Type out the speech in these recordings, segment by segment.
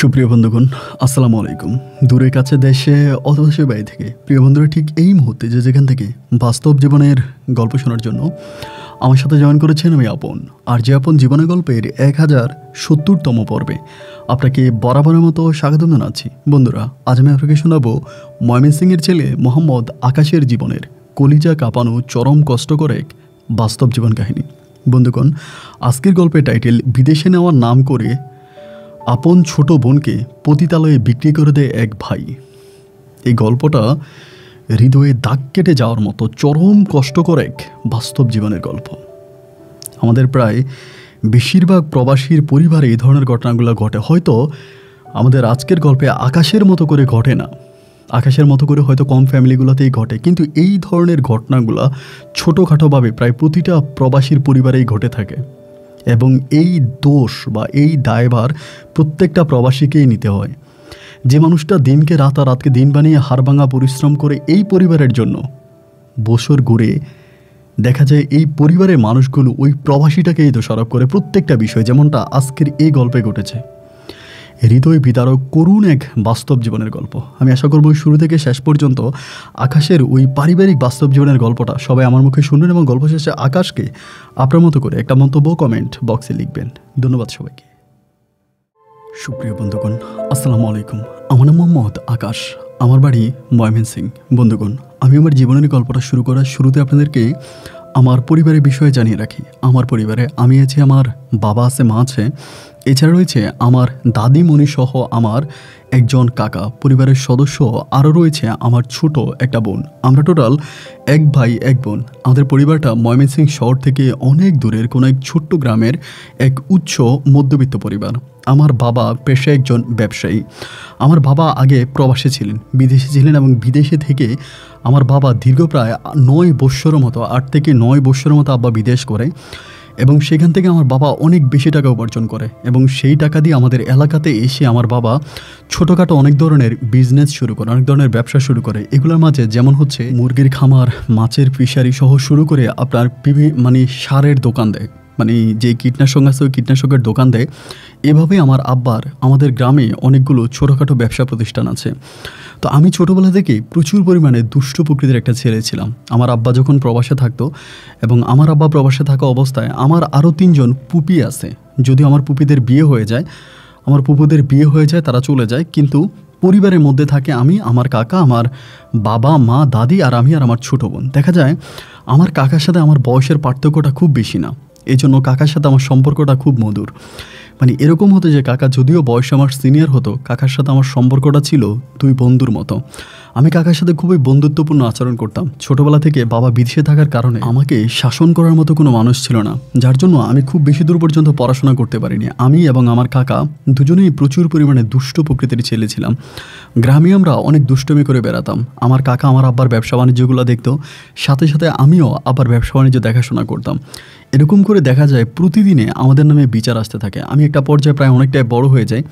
সুপ্রিয় বন্ধুগণ আসসালামু আলাইকুম দূরে কাছে দেশে অথবা সে বাইরে থেকে প্রিয় বন্ধুরা ঠিক এই মুহূর্তে যে যেখান থেকে বাস্তব জীবনের গল্প শোনার জন্য আমার সাথে জয়েন করেছেন আমি আপন আর যে আপন জীবনের গল্পের এক হাজার সত্তরতম পর্বে আপনাকে বরাবরের মতো স্বাগতম জানাচ্ছি বন্ধুরা আজ আমি আপনাকে শোনাবো ময়মনসিংয়ের ছেলে মোহাম্মদ আকাশের জীবনের কলিজা কাঁপানো চরম কষ্টকর এক বাস্তব জীবন কাহিনী বন্ধুগণ আজকের গল্পের টাইটেল বিদেশে নেওয়ার নাম করে আপন ছোট বোনকে পতিতালয়ে বিক্রি করে দেয় এক ভাই এই গল্পটা হৃদয়ে দাগ কেটে যাওয়ার মতো চরম কষ্টকর এক বাস্তব জীবনের গল্প আমাদের প্রায় বেশিরভাগ প্রবাসীর পরিবারে এই ধরনের ঘটনাগুলো ঘটে হয়তো আমাদের আজকের গল্পে আকাশের মতো করে ঘটে না আকাশের মতো করে হয়তো কম ফ্যামিলিগুলোতেই ঘটে কিন্তু এই ধরনের ঘটনাগুলো ছোটোখাটোভাবে প্রায় প্রতিটা প্রবাসীর পরিবারেই ঘটে থাকে এবং এই দোষ বা এই দায়ভার প্রত্যেকটা প্রবাসীকেই নিতে হয় যে মানুষটা দিনকে রাত রাতকে দিন বানিয়ে হাড়ভাঙা পরিশ্রম করে এই পরিবারের জন্য বছর ঘুরে দেখা যায় এই পরিবারের মানুষগুলো ওই প্রবাসীটাকেই দোষারোপ করে প্রত্যেকটা বিষয় যেমনটা আজকের এই গল্পে ঘটেছে হৃদয় বিদারক করুণ এক বাস্তব জীবনের গল্প আমি আশা করব শুরু থেকে শেষ পর্যন্ত আকাশের ওই পারিবারিক বাস্তব জীবনের গল্পটা সবাই আমার মুখে শুনবেন এবং গল্প শেষে আকাশকে আপনার মতো করে একটা মন্তব্য কমেন্ট বক্সে লিখবেন ধন্যবাদ সবাইকে সুপ্রিয় বন্ধুগণ আসসালামু আলাইকুম আমার নাম মোহাম্মদ আকাশ আমার বাড়ি ময়মেন সিং বন্ধুগণ আমি আমার জীবনের গল্পটা শুরু করার শুরুতে আপনাদেরকে আমার পরিবারের বিষয়ে জানিয়ে রাখি আমার পরিবারে আমি আছি আমার বাবা আছে মা আছে এছাড়া রয়েছে আমার দাদিমণি সহ আমার একজন কাকা পরিবারের সদস্য আরও রয়েছে আমার ছোট একটা বোন আমরা টোটাল এক ভাই এক বোন আমাদের পরিবারটা ময়মনসিংহ শহর থেকে অনেক দূরের কোনো এক ছোট্ট গ্রামের এক উচ্চ মধ্যবিত্ত পরিবার আমার বাবা পেশায় একজন ব্যবসায়ী আমার বাবা আগে প্রবাসে ছিলেন বিদেশে ছিলেন এবং বিদেশে থেকে আমার বাবা দীর্ঘ প্রায় নয় বৎসরের মতো আট থেকে নয় বৎসরের মতো আব্বা বিদেশ করে এবং সেখান থেকে আমার বাবা অনেক বেশি টাকা উপার্জন করে এবং সেই টাকা দিয়ে আমাদের এলাকাতে এসে আমার বাবা ছোটোখাটো অনেক ধরনের বিজনেস শুরু করে অনেক ধরনের ব্যবসা শুরু করে এগুলোর মাঝে যেমন হচ্ছে মুরগির খামার মাছের ফিশারি সহ শুরু করে আপনার মানে সারের দোকান দেয় মানে যে কীটনাশক আছে ওই কীটনাশকের দোকান দেয় এভাবেই আমার আব্বার আমাদের গ্রামে অনেকগুলো ছোটোখাটো ব্যবসা প্রতিষ্ঠান আছে তো আমি ছোটোবেলা থেকেই প্রচুর পরিমাণে দুষ্ট প্রকৃতির একটা ছেলে ছিলাম আমার আব্বা যখন প্রবাসে থাকতো এবং আমার আব্বা প্রবাসে থাকা অবস্থায় আমার আরও তিনজন পুপি আছে যদি আমার পুপিদের বিয়ে হয়ে যায় আমার পুপুদের বিয়ে হয়ে যায় তারা চলে যায় কিন্তু পরিবারের মধ্যে থাকে আমি আমার কাকা আমার বাবা মা দাদি আর আমি আর আমার ছোটো বোন দেখা যায় আমার কাকার সাথে আমার বয়সের পার্থক্যটা খুব বেশি না এই জন্য কাকার সাথে আমার সম্পর্কটা খুব মধুর মানে এরকম হতো যে কাকা যদিও বয়সে আমার সিনিয়র হতো কাকার সাথে আমার সম্পর্কটা ছিল দুই বন্ধুর মতো আমি কাকার সাথে খুবই বন্ধুত্বপূর্ণ আচরণ করতাম ছোটবেলা থেকে বাবা বিদেশে থাকার কারণে আমাকে শাসন করার মতো কোনো মানুষ ছিল না যার জন্য আমি খুব বেশি দূর পর্যন্ত পড়াশোনা করতে পারিনি আমি এবং আমার কাকা দুজনেই প্রচুর পরিমাণে দুষ্ট প্রকৃতির ছেলে ছিলাম গ্রামে আমরা অনেক দুষ্টমি করে বেড়াতাম আমার কাকা আমার আব্বার ব্যবসা বাণিজ্যগুলো দেখতো সাথে সাথে আমিও আবার ব্যবসা বাণিজ্য দেখাশোনা করতাম এরকম করে দেখা যায় প্রতিদিনে আমাদের নামে বিচার আসতে থাকে আমি একটা পর্যায়ে প্রায় অনেকটাই বড় হয়ে যাই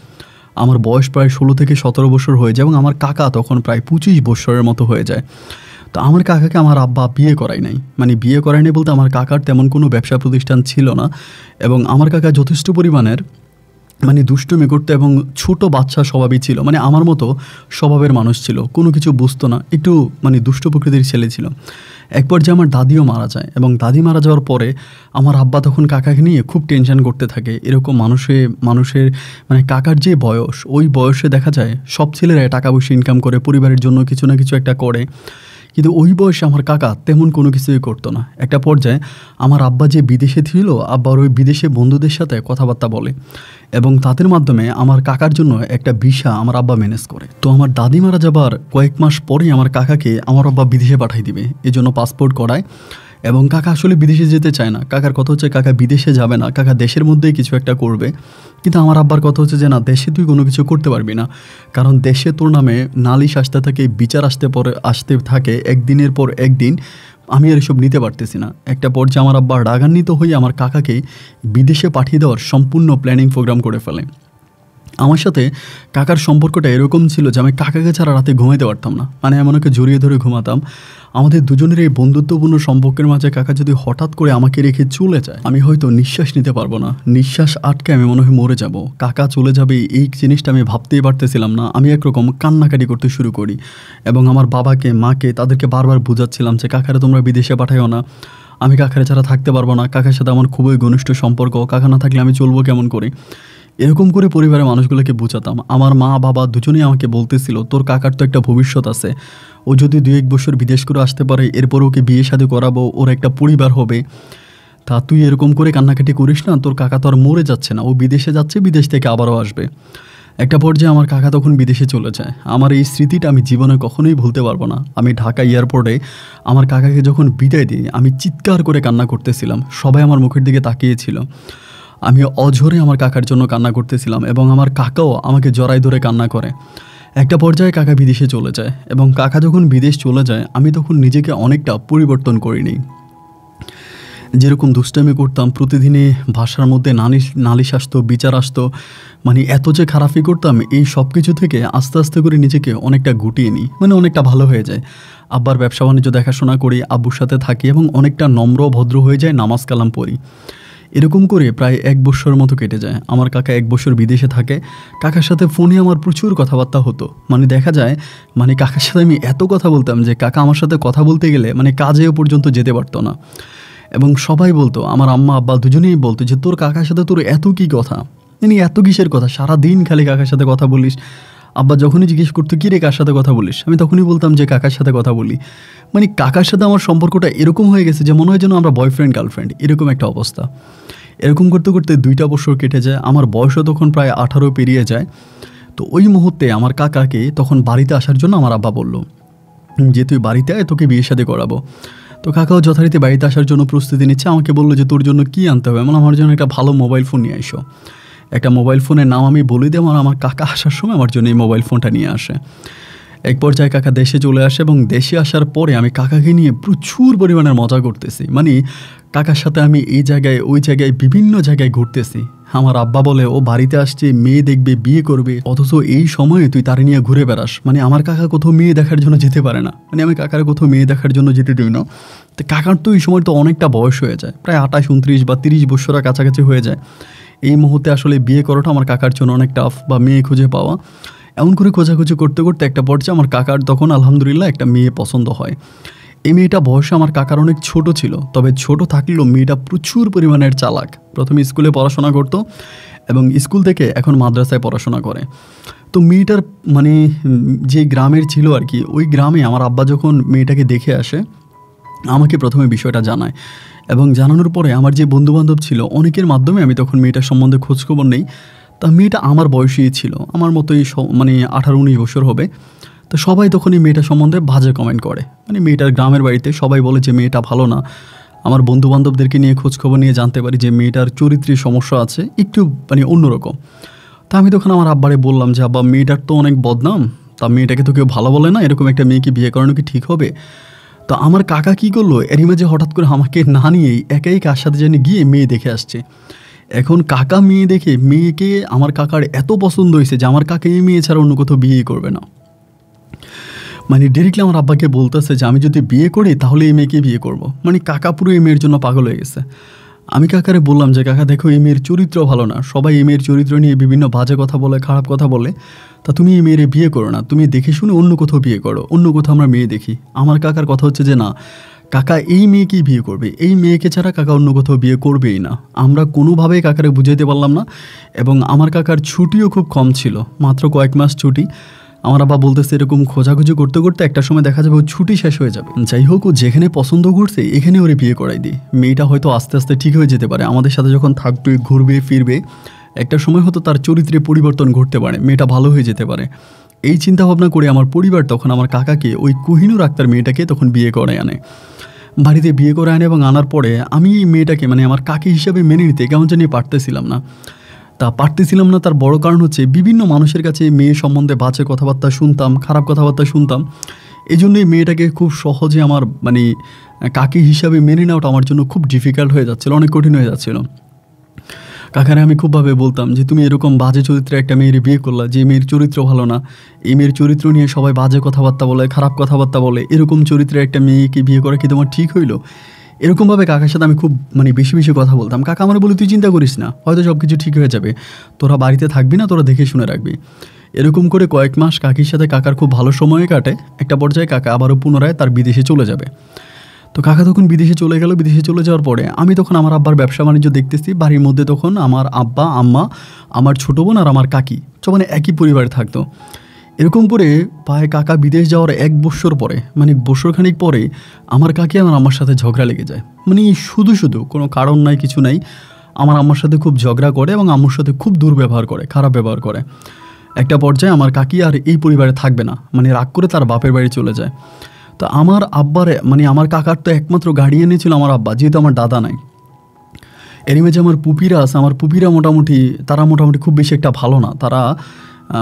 আমার বয়স প্রায় ষোলো থেকে সতেরো বছর হয়ে যায় এবং আমার কাকা তখন প্রায় পঁচিশ বছরের মতো হয়ে যায় তো আমার কাকাকে আমার আব্বা বিয়ে করাই নাই মানে বিয়ে করাই নাই বলতে আমার কাকার তেমন কোনো ব্যবসা প্রতিষ্ঠান ছিল না এবং আমার কাকা যথেষ্ট পরিমাণের মানে দুষ্টুমি করতে এবং ছোট বাচ্চা স্বভাবই ছিল মানে আমার মতো স্বভাবের মানুষ ছিল কোনো কিছু বুঝতো না একটু মানে দুষ্ট প্রকৃতির ছেলে ছিল এক পর্যায়ে আমার দাদিও মারা যায় এবং দাদি মারা যাওয়ার পরে আমার আব্বা তখন কাকাকে নিয়ে খুব টেনশন করতে থাকে এরকম মানুষে মানুষের মানে কাকার যে বয়স ওই বয়সে দেখা যায় সব ছেলেরা টাকা পয়সা ইনকাম করে পরিবারের জন্য কিছু না কিছু একটা করে কিন্তু ওই বয়সে আমার কাকা তেমন কোনো কিছুই করতো না একটা পর্যায়ে আমার আব্বা যে বিদেশে ছিল আব্বার ওই বিদেশে বন্ধুদের সাথে কথাবার্তা বলে এবং তাদের মাধ্যমে আমার কাকার জন্য একটা ভিসা আমার আব্বা ম্যানেজ করে তো আমার দাদি মারা যাবার কয়েক মাস পরেই আমার কাকাকে আমার আব্বা বিদেশে পাঠাই দিবে এজন্য পাসপোর্ট করায় এবং কাকা আসলে বিদেশে যেতে চায় না কাকার কথা হচ্ছে কাকা বিদেশে যাবে না কাকা দেশের মধ্যেই কিছু একটা করবে কিন্তু আমার আব্বার কথা হচ্ছে যে না দেশে তুই কোনো কিছু করতে পারবি না কারণ দেশে তোর নামে নালিশ আসতে থাকে বিচার আসতে পরে আসতে থাকে একদিনের পর একদিন আমি আর এসব নিতে পারতেছি না একটা পর্যায়ে আমার আব্বা রাগান্বিত হয়ে আমার কাকাকে বিদেশে পাঠিয়ে দেওয়ার সম্পূর্ণ প্ল্যানিং প্রোগ্রাম করে ফেলে আমার সাথে কাকার সম্পর্কটা এরকম ছিল যে আমি কাকাকে ছাড়া রাতে ঘুমাইতে পারতাম না মানে এমন ওকে জড়িয়ে ধরে ঘুমাতাম আমাদের দুজনের এই বন্ধুত্বপূর্ণ সম্পর্কের মাঝে কাকা যদি হঠাৎ করে আমাকে রেখে চলে যায় আমি হয়তো নিঃশ্বাস নিতে পারবো না নিঃশ্বাস আটকে আমি মনে হয় মরে যাব কাকা চলে যাবে এই জিনিসটা আমি ভাবতেই পারতেছিলাম না আমি একরকম কান্নাকাটি করতে শুরু করি এবং আমার বাবাকে মাকে তাদেরকে বারবার বোঝাচ্ছিলাম যে কাকারে তোমরা বিদেশে পাঠাইও না আমি কাকারে ছাড়া থাকতে পারবো না কাকার সাথে আমার খুবই ঘনিষ্ঠ সম্পর্ক কাকা না থাকলে আমি চলবো কেমন করে এরকম করে পরিবারের মানুষগুলোকে বোঝাতাম আমার মা বাবা দুজনেই আমাকে বলতেছিল তোর কাকার তো একটা ভবিষ্যৎ আছে ও যদি দু এক বছর বিদেশ করে আসতে পারে এরপর ওকে বিয়ে সাথে করাবো ওর একটা পরিবার হবে তা তুই এরকম করে কান্নাকাটি করিস না তোর কাকা তো আর মরে যাচ্ছে না ও বিদেশে যাচ্ছে বিদেশ থেকে আবারও আসবে একটা পর্যায়ে আমার কাকা তখন বিদেশে চলে যায় আমার এই স্মৃতিটা আমি জীবনে কখনোই ভুলতে পারবো না আমি ঢাকা এয়ারপোর্টে আমার কাকাকে যখন বিদায় দিই আমি চিৎকার করে কান্না করতেছিলাম সবাই আমার মুখের দিকে তাকিয়েছিল আমি অঝরে আমার কাকার জন্য কান্না করতেছিলাম এবং আমার কাকাও আমাকে জড়াই ধরে কান্না করে একটা পর্যায়ে কাকা বিদেশে চলে যায় এবং কাকা যখন বিদেশ চলে যায় আমি তখন নিজেকে অনেকটা পরিবর্তন করিনি যেরকম দুষ্টামি করতাম প্রতিদিনে ভাষার মধ্যে নালিশ নালিশ আসতো বিচার আসতো মানে এত যে খারাপই করতাম এই সব কিছু থেকে আস্তে আস্তে করে নিজেকে অনেকটা গুটিয়ে নিই মানে অনেকটা ভালো হয়ে যায় আব্বার ব্যবসা বাণিজ্য দেখাশোনা করি আব্বুর সাথে থাকি এবং অনেকটা নম্র ভদ্র হয়ে যায় নামাজ কালাম পড়ি এরকম করে প্রায় এক বছর মতো কেটে যায় আমার কাকা এক বছর বিদেশে থাকে কাকার সাথে ফোনে আমার প্রচুর কথাবার্তা হতো মানে দেখা যায় মানে কাকার সাথে আমি এত কথা বলতাম যে কাকা আমার সাথে কথা বলতে গেলে মানে কাজেও পর্যন্ত যেতে পারতো না এবং সবাই বলতো আমার আম্মা আব্বা দুজনেই বলতো যে তোর কাকার সাথে তোর এত কি কথা মানে এত কিসের কথা সারা দিন খালি কাকার সাথে কথা বলিস আব্বা যখনই জিজ্ঞেস করতো কী রে কার সাথে কথা বলিস আমি তখনই বলতাম যে কাকার সাথে কথা বলি মানে কাকার সাথে আমার সম্পর্কটা এরকম হয়ে গেছে যে মনে হয় যেন আমরা বয়ফ্রেন্ড গার্লফ্রেন্ড এরকম একটা অবস্থা এরকম করতে করতে দুইটা বছর কেটে যায় আমার বয়সও তখন প্রায় আঠারো পেরিয়ে যায় তো ওই মুহূর্তে আমার কাকাকে তখন বাড়িতে আসার জন্য আমার আব্বা বলল যে তুই বাড়িতে আয় তোকে বিয়ে সাথে করাবো তো কাকাও যথারীতি বাড়িতে আসার জন্য প্রস্তুতি নিচ্ছে আমাকে বললো যে তোর জন্য কী আনতে হবে মানে আমার জন্য একটা ভালো মোবাইল ফোন নিয়ে এসো একটা মোবাইল ফোনের নাম আমি বলি দিই আমার আমার কাকা আসার সময় আমার জন্য এই মোবাইল ফোনটা নিয়ে আসে এক পর্যায়ে কাকা দেশে চলে আসে এবং দেশে আসার পরে আমি কাকাকে নিয়ে প্রচুর পরিমাণের মজা করতেছি মানে কাকার সাথে আমি এই জায়গায় ওই জায়গায় বিভিন্ন জায়গায় ঘুরতেছি আমার আব্বা বলে ও বাড়িতে আসছে মেয়ে দেখবে বিয়ে করবে অথচ এই সময়ে তুই তার নিয়ে ঘুরে বেড়াস মানে আমার কাকা কোথাও মেয়ে দেখার জন্য যেতে পারে না মানে আমি কাকার কোথাও মেয়ে দেখার জন্য যেতে দিই না তো কাকার তো এই সময় তো অনেকটা বয়স হয়ে যায় প্রায় আঠাশ উনত্রিশ বা তিরিশ বছরের কাছাকাছি হয়ে যায় এই মুহূর্তে আসলে বিয়ে করাটা আমার কাকার জন্য অনেক টাফ বা মেয়ে খুঁজে পাওয়া এমন করে খোঁজাখুঁজি করতে করতে একটা পর্যায়ে আমার কাকার তখন আলহামদুলিল্লাহ একটা মেয়ে পছন্দ হয় এই মেয়েটা বয়সে আমার কাকার অনেক ছোট ছিল তবে ছোট থাকলেও মেয়েটা প্রচুর পরিমাণের চালাক প্রথমে স্কুলে পড়াশোনা করতো এবং স্কুল থেকে এখন মাদ্রাসায় পড়াশোনা করে তো মেয়েটার মানে যে গ্রামের ছিল আর কি ওই গ্রামে আমার আব্বা যখন মেয়েটাকে দেখে আসে আমাকে প্রথমে বিষয়টা জানায় এবং জানানোর পরে আমার যে বন্ধুবান্ধব ছিল অনেকের মাধ্যমে আমি তখন মেয়েটার সম্বন্ধে খোঁজখবর নেই তা মেয়েটা আমার বয়সেই ছিল আমার মতোই মানে আঠারো উনিশ বছর হবে তো সবাই তখন এই মেয়েটা সম্বন্ধে বাজে কমেন্ট করে মানে মেয়েটার গ্রামের বাড়িতে সবাই বলে যে মেয়েটা ভালো না আমার বন্ধুবান্ধবদেরকে নিয়ে খোঁজখবর নিয়ে জানতে পারি যে মেয়েটার চরিত্রের সমস্যা আছে একটু মানে অন্যরকম তা আমি তখন আমার আব্বারে বললাম যে আব্বা মেয়েটার তো অনেক বদনাম তা মেয়েটাকে তো কেউ ভালো বলে না এরকম একটা মেয়েকে বিয়ে করানো কি ঠিক হবে তো আমার কাকা কি করলো এরই মাঝে হঠাৎ করে আমাকে না নিয়েই একাই কার সাথে জানি গিয়ে মেয়ে দেখে আসছে এখন কাকা মেয়ে দেখে মেয়েকে আমার কাকার এত পছন্দ হয়েছে যে আমার কাকা এই মেয়ে ছাড়া অন্য কোথাও বিয়ে করবে না মানে ডিরেক্টলি আমার আব্বাকে বলতেছে যে আমি যদি বিয়ে করি তাহলে এই মেয়েকে বিয়ে করব। মানে কাকা পুরো এই মেয়ের জন্য পাগল হয়ে গেছে আমি কাকারে বললাম যে কাকা দেখো এই মেয়ের চরিত্র ভালো না সবাই এই মেয়ের চরিত্র নিয়ে বিভিন্ন বাজে কথা বলে খারাপ কথা বলে তা তুমি এই মেয়েরে বিয়ে করো না তুমি দেখে শুনে অন্য কোথাও বিয়ে করো অন্য কোথাও আমরা মেয়ে দেখি আমার কাকার কথা হচ্ছে যে না কাকা এই মেয়েকেই বিয়ে করবে এই মেয়েকে ছাড়া কাকা অন্য কোথাও বিয়ে করবেই না আমরা কোনোভাবেই কাকারে বুঝাইতে পারলাম না এবং আমার কাকার ছুটিও খুব কম ছিল মাত্র কয়েক মাস ছুটি আমার আব্বা বলতেছে এরকম খোঁজাখুঁজি করতে করতে একটা সময় দেখা যাবে ও ছুটি শেষ হয়ে যাবে যাই হোক ও যেখানে পছন্দ করছে এখানে ওরে বিয়ে করাই দিই মেয়েটা হয়তো আস্তে আস্তে ঠিক হয়ে যেতে পারে আমাদের সাথে যখন থাকবে ঘুরবে ফিরবে একটা সময় হয়তো তার চরিত্রে পরিবর্তন ঘটতে পারে মেয়েটা ভালো হয়ে যেতে পারে এই চিন্তা ভাবনা করে আমার পরিবার তখন আমার কাকাকে ওই কুহিনুর আক্তার মেয়েটাকে তখন বিয়ে করে আনে বাড়িতে বিয়ে করে আনে এবং আনার পরে আমি এই মেয়েটাকে মানে আমার কাকি হিসাবে মেনে নিতে কেমন জানিয়ে পারতেছিলাম না তা পারতেছিলাম না তার বড় কারণ হচ্ছে বিভিন্ন মানুষের কাছে মেয়ে সম্বন্ধে বাজে কথাবার্তা শুনতাম খারাপ কথাবার্তা শুনতাম এই জন্যই মেয়েটাকে খুব সহজে আমার মানে কাকি হিসাবে মেনে নেওয়াটা আমার জন্য খুব ডিফিকাল্ট হয়ে যাচ্ছিলো অনেক কঠিন হয়ে যাচ্ছিলো কাকারে আমি খুবভাবে বলতাম যে তুমি এরকম বাজে চরিত্রে একটা মেয়ের বিয়ে করলা যে মেয়ের চরিত্র ভালো না এই মেয়ের চরিত্র নিয়ে সবাই বাজে কথাবার্তা বলে খারাপ কথাবার্তা বলে এরকম চরিত্রে একটা মেয়েকে বিয়ে করা কি তোমার ঠিক হইলো এরকমভাবে কাকার সাথে আমি খুব মানে বেশি বেশি কথা বলতাম কাকা আমার বলে তুই চিন্তা করিস না হয়তো সব কিছু ঠিক হয়ে যাবে তোরা বাড়িতে থাকবি না তোরা দেখে শুনে রাখবি এরকম করে কয়েক মাস কাকির সাথে কাকার খুব ভালো সময় কাটে একটা পর্যায়ে কাকা আবারও পুনরায় তার বিদেশে চলে যাবে তো কাকা তখন বিদেশে চলে গেল বিদেশে চলে যাওয়ার পরে আমি তখন আমার আব্বার ব্যবসা বাণিজ্য দেখতেছি বাড়ির মধ্যে তখন আমার আব্বা আম্মা আমার ছোটো বোন আর আমার কাকি তো মানে একই পরিবারে থাকতো এরকম করে পায়ে কাকা বিদেশ যাওয়ার এক বছর পরে মানে বছরখানিক পরে আমার কাকি আমার আমার সাথে ঝগড়া লেগে যায় মানে শুধু শুধু কোনো কারণ নাই কিছু নাই আমার আমার সাথে খুব ঝগড়া করে এবং আমার সাথে খুব দুর্ব্যবহার করে খারাপ ব্যবহার করে একটা পর্যায়ে আমার কাকি আর এই পরিবারে থাকবে না মানে রাগ করে তার বাপের বাড়ি চলে যায় তো আমার আব্বার মানে আমার কাকার তো একমাত্র গার্ডিয়ানই ছিল আমার আব্বা যেহেতু আমার দাদা নাই এর ইমেজে আমার পুপিরা আছে আমার পুপিরা মোটামুটি তারা মোটামুটি খুব বেশি একটা ভালো না তারা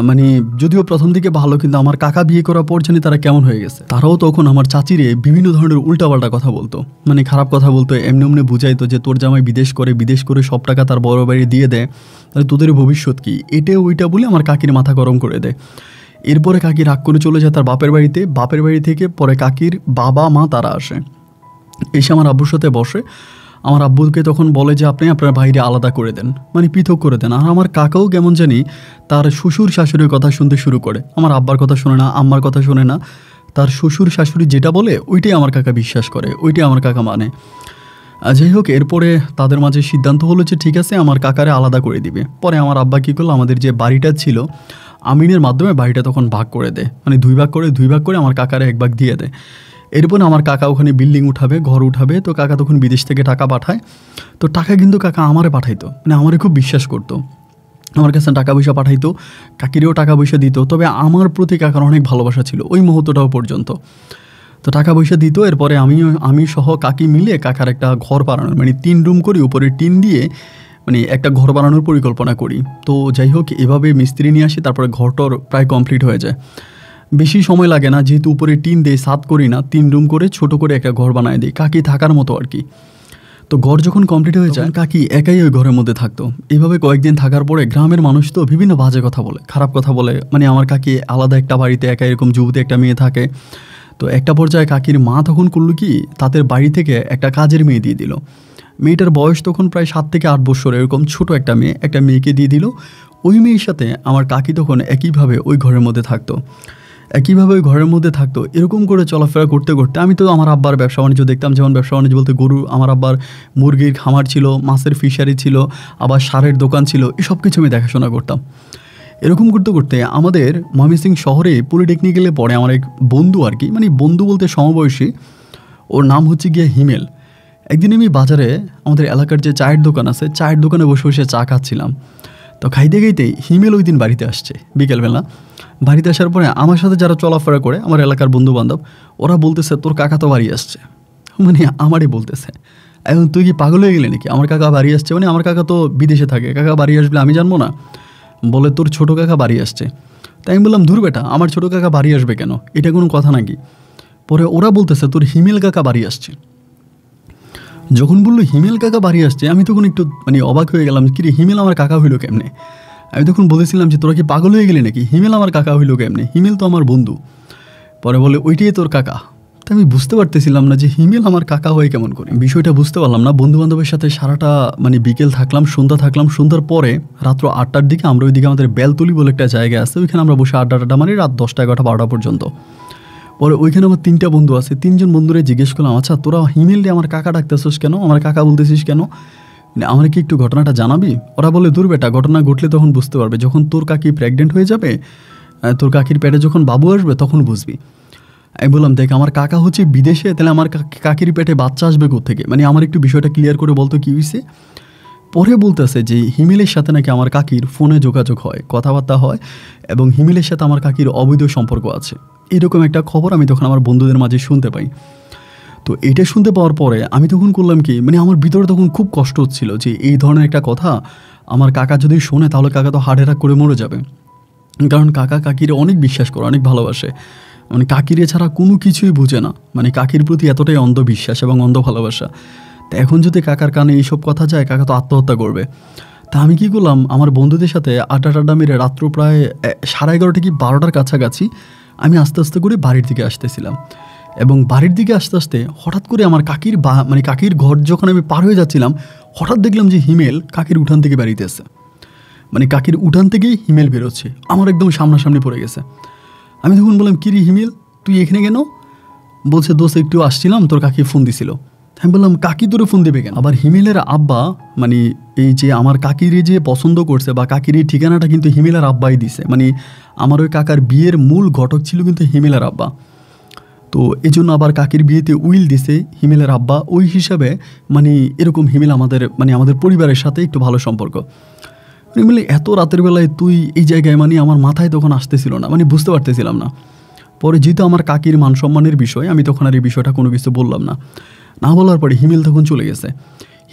মানে যদিও প্রথম দিকে ভালো কিন্তু আমার কাকা বিয়ে করা পর্যন্ত তারা কেমন হয়ে গেছে তারাও তখন আমার চাচিরে বিভিন্ন ধরনের উল্টাপাল্টা কথা বলতো মানে খারাপ কথা বলতো এমনি এমনি বুঝাইতো যে তোর জামাই বিদেশ করে বিদেশ করে সব টাকা তার বড় বাড়ি দিয়ে দেয় তাহলে তোদের ভবিষ্যৎ কি এটা ওইটা বলে আমার কাকির মাথা গরম করে দেয় এরপরে কাকি রাগ করে চলে যায় তার বাপের বাড়িতে বাপের বাড়ি থেকে পরে কাকির বাবা মা তারা আসে এসে আমার আব্বুর সাথে বসে আমার আব্বুকে তখন বলে যে আপনি আপনার ভাইরে আলাদা করে দেন মানে পৃথক করে দেন আর আমার কাকাও কেমন জানি তার শ্বশুর শাশুড়ির কথা শুনতে শুরু করে আমার আব্বার কথা শোনে না আম্মার কথা শোনে না তার শ্বশুর শাশুড়ি যেটা বলে ওইটাই আমার কাকা বিশ্বাস করে ওইটাই আমার কাকা মানে যাই হোক এরপরে তাদের মাঝে সিদ্ধান্ত হলো যে ঠিক আছে আমার কাকারে আলাদা করে দিবে পরে আমার আব্বা কী করলো আমাদের যে বাড়িটা ছিল আমিনের মাধ্যমে বাড়িটা তখন ভাগ করে দেয় মানে দুই ভাগ করে দুই ভাগ করে আমার কাকারে এক ভাগ দিয়ে দেয় এরপর আমার কাকা ওখানে বিল্ডিং উঠাবে ঘর উঠাবে তো কাকা তখন বিদেশ থেকে টাকা পাঠায় তো টাকা কিন্তু কাকা আমারে পাঠাইতো মানে আমারে খুব বিশ্বাস করতো আমার কাছে টাকা পয়সা পাঠাইতো কাকিরেও টাকা পয়সা দিত তবে আমার প্রতি কাকার অনেক ভালোবাসা ছিল ওই মুহূর্তটাও পর্যন্ত তো টাকা পয়সা দিত এরপরে আমি আমি সহ কাকি মিলে কাকার একটা ঘর বানানোর মানে তিন রুম করি উপরে টিন দিয়ে মানে একটা ঘর বানানোর পরিকল্পনা করি তো যাই হোক এভাবে মিস্ত্রি নিয়ে আসি তারপরে ঘরটর প্রায় কমপ্লিট হয়ে যায় বেশি সময় লাগে না যেহেতু উপরে টিন দিয়ে সাত করি না তিন রুম করে ছোট করে একটা ঘর বানায় দিই কাকি থাকার মতো আর কি তো ঘর যখন কমপ্লিট হয়ে যায় কাকি একাই ওই ঘরের মধ্যে থাকতো এইভাবে কয়েকদিন থাকার পরে গ্রামের মানুষ তো বিভিন্ন বাজে কথা বলে খারাপ কথা বলে মানে আমার কাকি আলাদা একটা বাড়িতে একা এরকম যুবতে একটা মেয়ে থাকে তো একটা পর্যায়ে কাকির মা তখন করলো কি তাদের বাড়ি থেকে একটা কাজের মেয়ে দিয়ে দিল মেয়েটার বয়স তখন প্রায় সাত থেকে আট বছর এরকম ছোট একটা মেয়ে একটা মেয়েকে দিয়ে দিল ওই মেয়ের সাথে আমার কাকি তখন একইভাবে ওই ঘরের মধ্যে থাকতো একইভাবে ঘরের মধ্যে থাকতো এরকম করে চলাফেরা করতে করতে আমি তো আমার আব্বার ব্যবসা বাণিজ্য দেখতাম যেমন ব্যবসা বাণিজ্য বলতে গরু আমার আব্বার মুরগির খামার ছিল মাছের ফিশারি ছিল আবার সারের দোকান ছিল এসব কিছু আমি দেখাশোনা করতাম এরকম করতে করতে আমাদের ময়মনসিং শহরে পলিটেকনিক্যালে পড়ে আমার এক বন্ধু আর কি মানে বন্ধু বলতে সমবয়সী ওর নাম হচ্ছে গিয়ে হিমেল একদিন আমি বাজারে আমাদের এলাকার যে চায়ের দোকান আছে চায়ের দোকানে বসে বসে চা খাচ্ছিলাম তো খাইতে খাইতে হিমেল ওই দিন বাড়িতে আসছে বিকেলবেলা বাড়িতে আসার পরে আমার সাথে যারা চলাফেরা করে আমার এলাকার বন্ধু বান্ধব ওরা বলতেছে তোর কাকা তো বাড়ি আসছে মানে আমারই বলতেছে এখন তুই কি পাগল হয়ে গেলি নাকি আমার কাকা বাড়ি আসছে মানে আমার কাকা তো বিদেশে থাকে কাকা বাড়ি আসবে আমি জানবো না বলে তোর ছোটো কাকা বাড়ি আসছে তাই আমি বললাম ধুর বেটা আমার ছোটো কাকা বাড়ি আসবে কেন এটা কোনো কথা নাকি পরে ওরা বলতেছে তোর হিমেল কাকা বাড়ি আসছে যখন বললো হিমেল কাকা বাড়ি আসছে আমি তখন একটু মানে অবাক হয়ে গেলাম কিরে হিমেল আমার কাকা হইলো কেমনে আমি তখন বলেছিলাম যে তোরা কি পাগল হয়ে গেলি নাকি হিমেল আমার কাকা হইল কেমনি হিমেল তো আমার বন্ধু পরে বলে ওইটাই তোর কাকা তা আমি বুঝতে পারতেছিলাম না যে হিমেল আমার কাকা হয়ে কেমন করে বিষয়টা বুঝতে পারলাম না বন্ধু বান্ধবের সাথে সারাটা মানে বিকেল থাকলাম সন্ধ্যা থাকলাম সন্ধ্যার পরে রাত্র আটটার দিকে আমরা ওইদিকে আমাদের বেলতলি বলে একটা জায়গা আছে ওইখানে আমরা বসে আড্ডা টাড্ডা মানে রাত দশটা এগারোটা বারোটা পর্যন্ত পরে ওইখানে আমার তিনটা বন্ধু আছে তিনজন বন্ধুরে জিজ্ঞেস করলাম আচ্ছা তোরা হিমেল আমার কাকা ডাকতেছিস কেন আমার কাকা বলতেছিস কেন মানে আমার কি একটু ঘটনাটা জানাবি ওরা বলে দূর বেটা ঘটনা ঘটলে তখন বুঝতে পারবে যখন তোর কাকি প্রেগনেন্ট হয়ে যাবে তোর কাকির পেটে যখন বাবু আসবে তখন বুঝবি আমি বললাম দেখ আমার কাকা হচ্ছে বিদেশে তাহলে আমার কাকির পেটে বাচ্চা আসবে থেকে মানে আমার একটু বিষয়টা ক্লিয়ার করে বলতো কী হয়েছে পরে বলতেছে যে হিমেলের সাথে নাকি আমার কাকির ফোনে যোগাযোগ হয় কথাবার্তা হয় এবং হিমেলের সাথে আমার কাকির অবৈধ সম্পর্ক আছে এরকম একটা খবর আমি তখন আমার বন্ধুদের মাঝে শুনতে পাই তো এটা শুনতে পাওয়ার পরে আমি তখন করলাম কি মানে আমার ভিতরে তখন খুব কষ্ট হচ্ছিল যে এই ধরনের একটা কথা আমার কাকা যদি শোনে তাহলে কাকা তো হার্ট অ্যাটাক করে মরে যাবে কারণ কাকা কাকিরে অনেক বিশ্বাস করে অনেক ভালোবাসে মানে কাকিরে ছাড়া কোনো কিছুই বুঝে না মানে কাকির প্রতি এতটাই অন্ধবিশ্বাস এবং অন্ধ ভালোবাসা তা এখন যদি কাকার কানে এইসব কথা যায় কাকা তো আত্মহত্যা করবে তা আমি কী করলাম আমার বন্ধুদের সাথে আড্ডা টাড্ডা মেরে রাত্র প্রায় সাড়ে এগারোটা কি বারোটার কাছাকাছি আমি আস্তে আস্তে করে বাড়ির দিকে আসতেছিলাম এবং বাড়ির দিকে আস্তে আস্তে হঠাৎ করে আমার কাকির বা মানে কাকির ঘর যখন আমি পার হয়ে যাচ্ছিলাম হঠাৎ দেখলাম যে হিমেল কাকির উঠান থেকে বেরিয়ে আসছে মানে কাকির উঠান থেকেই হিমেল বেরোচ্ছে আমার একদম সামনাসামনি পড়ে গেছে আমি তখন বললাম কিরি হিমেল তুই এখানে কেন বলছে দোস্ত একটু আসছিলাম তোর কাকি ফোন দিছিল আমি বললাম কাকি তোর ফোন দেবে কেন আবার হিমেলের আব্বা মানে এই যে আমার কাকির যে পছন্দ করছে বা কাকির এই ঠিকানাটা কিন্তু হিমেলার আব্বাই দিছে মানে আমার ওই কাকার বিয়ের মূল ঘটক ছিল কিন্তু হিমেলার আব্বা তো এই জন্য আবার কাকির বিয়েতে উইল দিছে হিমেলের আব্বা ওই হিসাবে মানে এরকম হিমেল আমাদের মানে আমাদের পরিবারের সাথে একটু ভালো সম্পর্ক হিমেলে মানে এত রাতের বেলায় তুই এই জায়গায় মানে আমার মাথায় তখন আসতেছিল না মানে বুঝতে পারতেছিলাম না পরে যেহেতু আমার কাকির মান সম্মানের বিষয় আমি তখন আর এই বিষয়টা কোনো কিছু বললাম না না বলার পরে হিমেল তখন চলে গেছে